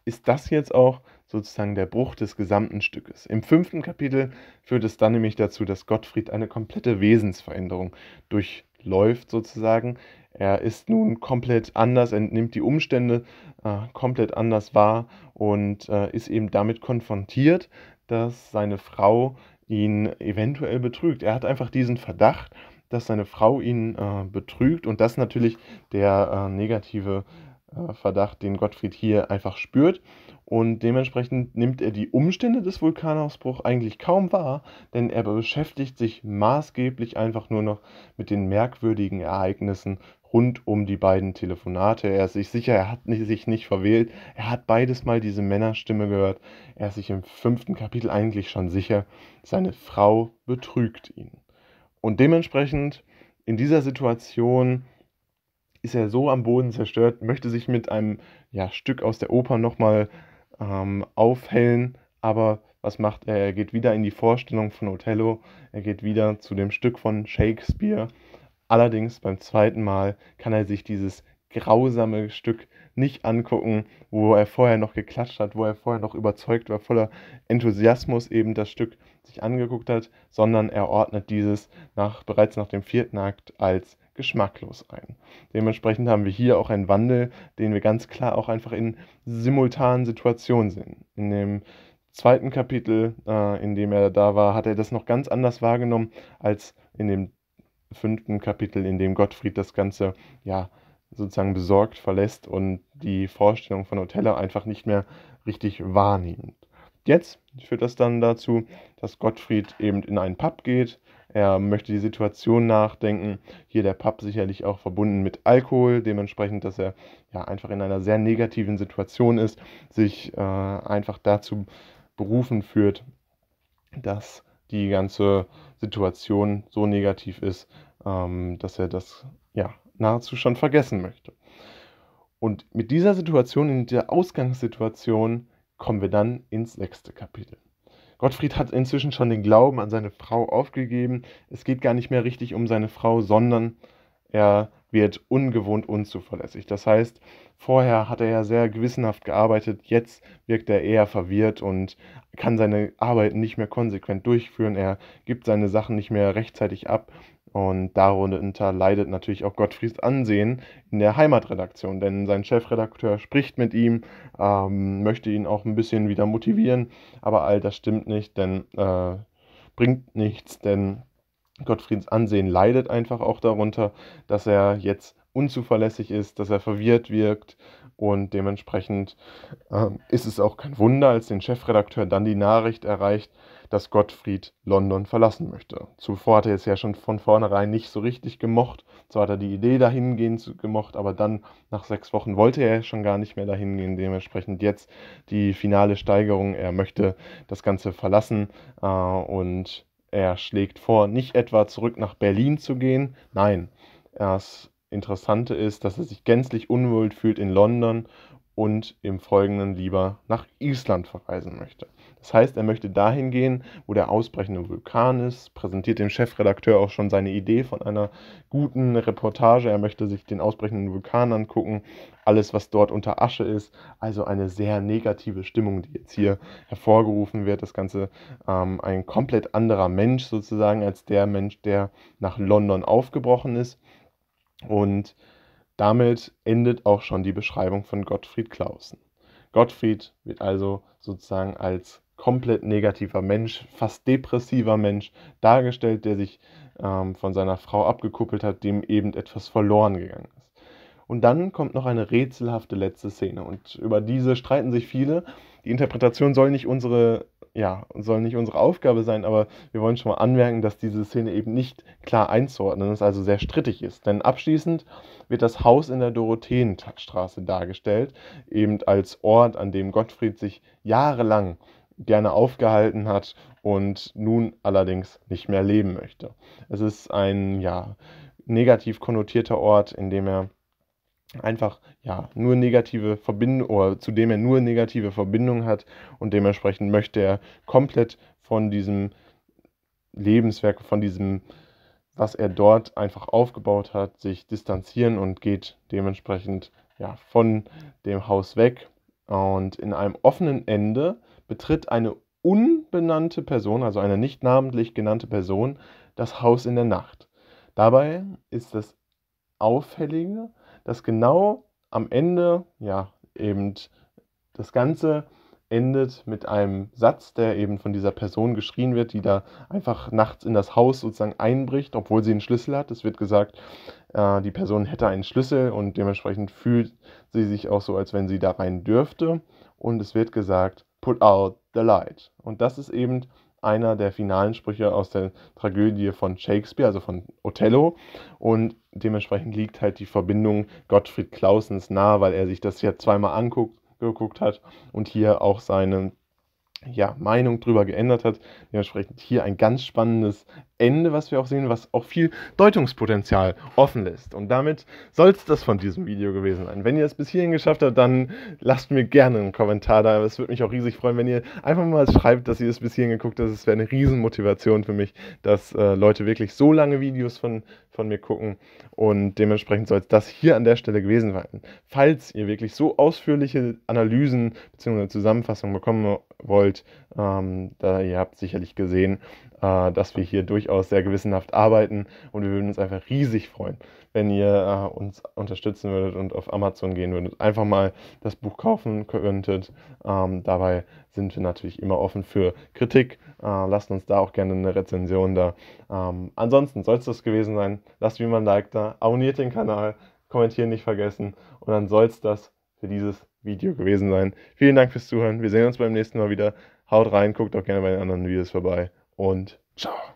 ist das jetzt auch sozusagen der Bruch des gesamten Stückes. Im fünften Kapitel führt es dann nämlich dazu, dass Gottfried eine komplette Wesensveränderung durchläuft sozusagen. Er ist nun komplett anders, entnimmt die Umstände äh, komplett anders wahr und äh, ist eben damit konfrontiert, dass seine Frau ihn eventuell betrügt. Er hat einfach diesen Verdacht, dass seine Frau ihn äh, betrügt und das natürlich der äh, negative äh, äh, Verdacht, den Gottfried hier einfach spürt. Und dementsprechend nimmt er die Umstände des Vulkanausbruchs eigentlich kaum wahr, denn er beschäftigt sich maßgeblich einfach nur noch mit den merkwürdigen Ereignissen rund um die beiden Telefonate. Er ist sich sicher, er hat sich nicht verwählt. Er hat beides mal diese Männerstimme gehört. Er ist sich im fünften Kapitel eigentlich schon sicher, seine Frau betrügt ihn. Und dementsprechend in dieser Situation ist er so am Boden zerstört, möchte sich mit einem ja, Stück aus der Oper nochmal ähm, aufhellen, aber was macht er? Er geht wieder in die Vorstellung von Othello, er geht wieder zu dem Stück von Shakespeare. Allerdings beim zweiten Mal kann er sich dieses grausame Stück nicht angucken, wo er vorher noch geklatscht hat, wo er vorher noch überzeugt war, voller Enthusiasmus eben das Stück sich angeguckt hat, sondern er ordnet dieses nach, bereits nach dem vierten Akt als geschmacklos ein. Dementsprechend haben wir hier auch einen Wandel, den wir ganz klar auch einfach in simultanen Situationen sehen. In dem zweiten Kapitel, äh, in dem er da war, hat er das noch ganz anders wahrgenommen als in dem fünften Kapitel, in dem Gottfried das Ganze ja sozusagen besorgt verlässt und die Vorstellung von Othello einfach nicht mehr richtig wahrnimmt. Jetzt führt das dann dazu, dass Gottfried eben in einen Pub geht, er möchte die Situation nachdenken. Hier der Pub sicherlich auch verbunden mit Alkohol, dementsprechend, dass er ja einfach in einer sehr negativen Situation ist, sich äh, einfach dazu berufen führt, dass die ganze Situation so negativ ist, ähm, dass er das ja nahezu schon vergessen möchte. Und mit dieser Situation, in der Ausgangssituation, kommen wir dann ins nächste Kapitel. Gottfried hat inzwischen schon den Glauben an seine Frau aufgegeben. Es geht gar nicht mehr richtig um seine Frau, sondern er wird ungewohnt unzuverlässig. Das heißt, vorher hat er ja sehr gewissenhaft gearbeitet, jetzt wirkt er eher verwirrt und kann seine Arbeiten nicht mehr konsequent durchführen. Er gibt seine Sachen nicht mehr rechtzeitig ab und darunter leidet natürlich auch Gottfrieds Ansehen in der Heimatredaktion, denn sein Chefredakteur spricht mit ihm, ähm, möchte ihn auch ein bisschen wieder motivieren, aber all das stimmt nicht, denn äh, bringt nichts, denn Gottfrieds Ansehen leidet einfach auch darunter, dass er jetzt unzuverlässig ist, dass er verwirrt wirkt und dementsprechend äh, ist es auch kein Wunder, als den Chefredakteur dann die Nachricht erreicht, dass Gottfried London verlassen möchte. Zuvor hat er es ja schon von vornherein nicht so richtig gemocht. Zwar hat er die Idee dahingehend gemocht, aber dann nach sechs Wochen wollte er schon gar nicht mehr dahingehen. Dementsprechend jetzt die finale Steigerung. Er möchte das Ganze verlassen äh, und er schlägt vor, nicht etwa zurück nach Berlin zu gehen. Nein, das Interessante ist, dass er sich gänzlich unwohl fühlt in London und im Folgenden lieber nach Island verreisen möchte. Das heißt, er möchte dahin gehen, wo der ausbrechende Vulkan ist, präsentiert dem Chefredakteur auch schon seine Idee von einer guten Reportage. Er möchte sich den ausbrechenden Vulkan angucken, alles, was dort unter Asche ist. Also eine sehr negative Stimmung, die jetzt hier hervorgerufen wird. Das Ganze ähm, ein komplett anderer Mensch sozusagen als der Mensch, der nach London aufgebrochen ist. Und damit endet auch schon die Beschreibung von Gottfried Clausen. Gottfried wird also sozusagen als komplett negativer Mensch, fast depressiver Mensch dargestellt, der sich ähm, von seiner Frau abgekuppelt hat, dem eben etwas verloren gegangen ist. Und dann kommt noch eine rätselhafte letzte Szene und über diese streiten sich viele die Interpretation soll nicht unsere, ja, soll nicht unsere Aufgabe sein, aber wir wollen schon mal anmerken, dass diese Szene eben nicht klar einzuordnen ist, also sehr strittig ist. Denn abschließend wird das Haus in der Dorotheenstraße dargestellt, eben als Ort, an dem Gottfried sich jahrelang gerne aufgehalten hat und nun allerdings nicht mehr leben möchte. Es ist ein ja negativ konnotierter Ort, in dem er einfach ja nur negative Verbindungen oder zu dem er nur negative Verbindungen hat und dementsprechend möchte er komplett von diesem Lebenswerk, von diesem, was er dort einfach aufgebaut hat, sich distanzieren und geht dementsprechend ja von dem Haus weg und in einem offenen Ende betritt eine unbenannte Person, also eine nicht namentlich genannte Person, das Haus in der Nacht. Dabei ist das Auffällige, dass genau am Ende, ja, eben das Ganze endet mit einem Satz, der eben von dieser Person geschrien wird, die da einfach nachts in das Haus sozusagen einbricht, obwohl sie einen Schlüssel hat. Es wird gesagt, äh, die Person hätte einen Schlüssel und dementsprechend fühlt sie sich auch so, als wenn sie da rein dürfte. Und es wird gesagt, put out the light. Und das ist eben einer der finalen Sprüche aus der Tragödie von Shakespeare, also von Othello. Und dementsprechend liegt halt die Verbindung Gottfried Clausens nahe, weil er sich das ja zweimal angeguckt hat und hier auch seine ja, Meinung drüber geändert hat. Dementsprechend hier ein ganz spannendes Ende, was wir auch sehen, was auch viel Deutungspotenzial offen lässt. Und damit soll es das von diesem Video gewesen sein. Wenn ihr es bis hierhin geschafft habt, dann lasst mir gerne einen Kommentar da. Es würde mich auch riesig freuen, wenn ihr einfach mal schreibt, dass ihr es bis hierhin geguckt habt. Es wäre eine Riesenmotivation für mich, dass äh, Leute wirklich so lange Videos von, von mir gucken. Und dementsprechend soll es das hier an der Stelle gewesen sein. Falls ihr wirklich so ausführliche Analysen bzw. Zusammenfassungen bekommen wollt, ähm, da ihr habt sicherlich gesehen, äh, dass wir hier durchaus sehr gewissenhaft arbeiten und wir würden uns einfach riesig freuen, wenn ihr äh, uns unterstützen würdet und auf Amazon gehen würdet. Einfach mal das Buch kaufen könntet. Ähm, dabei sind wir natürlich immer offen für Kritik. Äh, lasst uns da auch gerne eine Rezension da. Ähm, ansonsten soll es das gewesen sein. Lasst wie immer ein Like da, abonniert den Kanal, kommentieren nicht vergessen und dann soll es das für dieses Video gewesen sein. Vielen Dank fürs Zuhören. Wir sehen uns beim nächsten Mal wieder. Haut rein, guckt auch gerne bei den anderen Videos vorbei und ciao.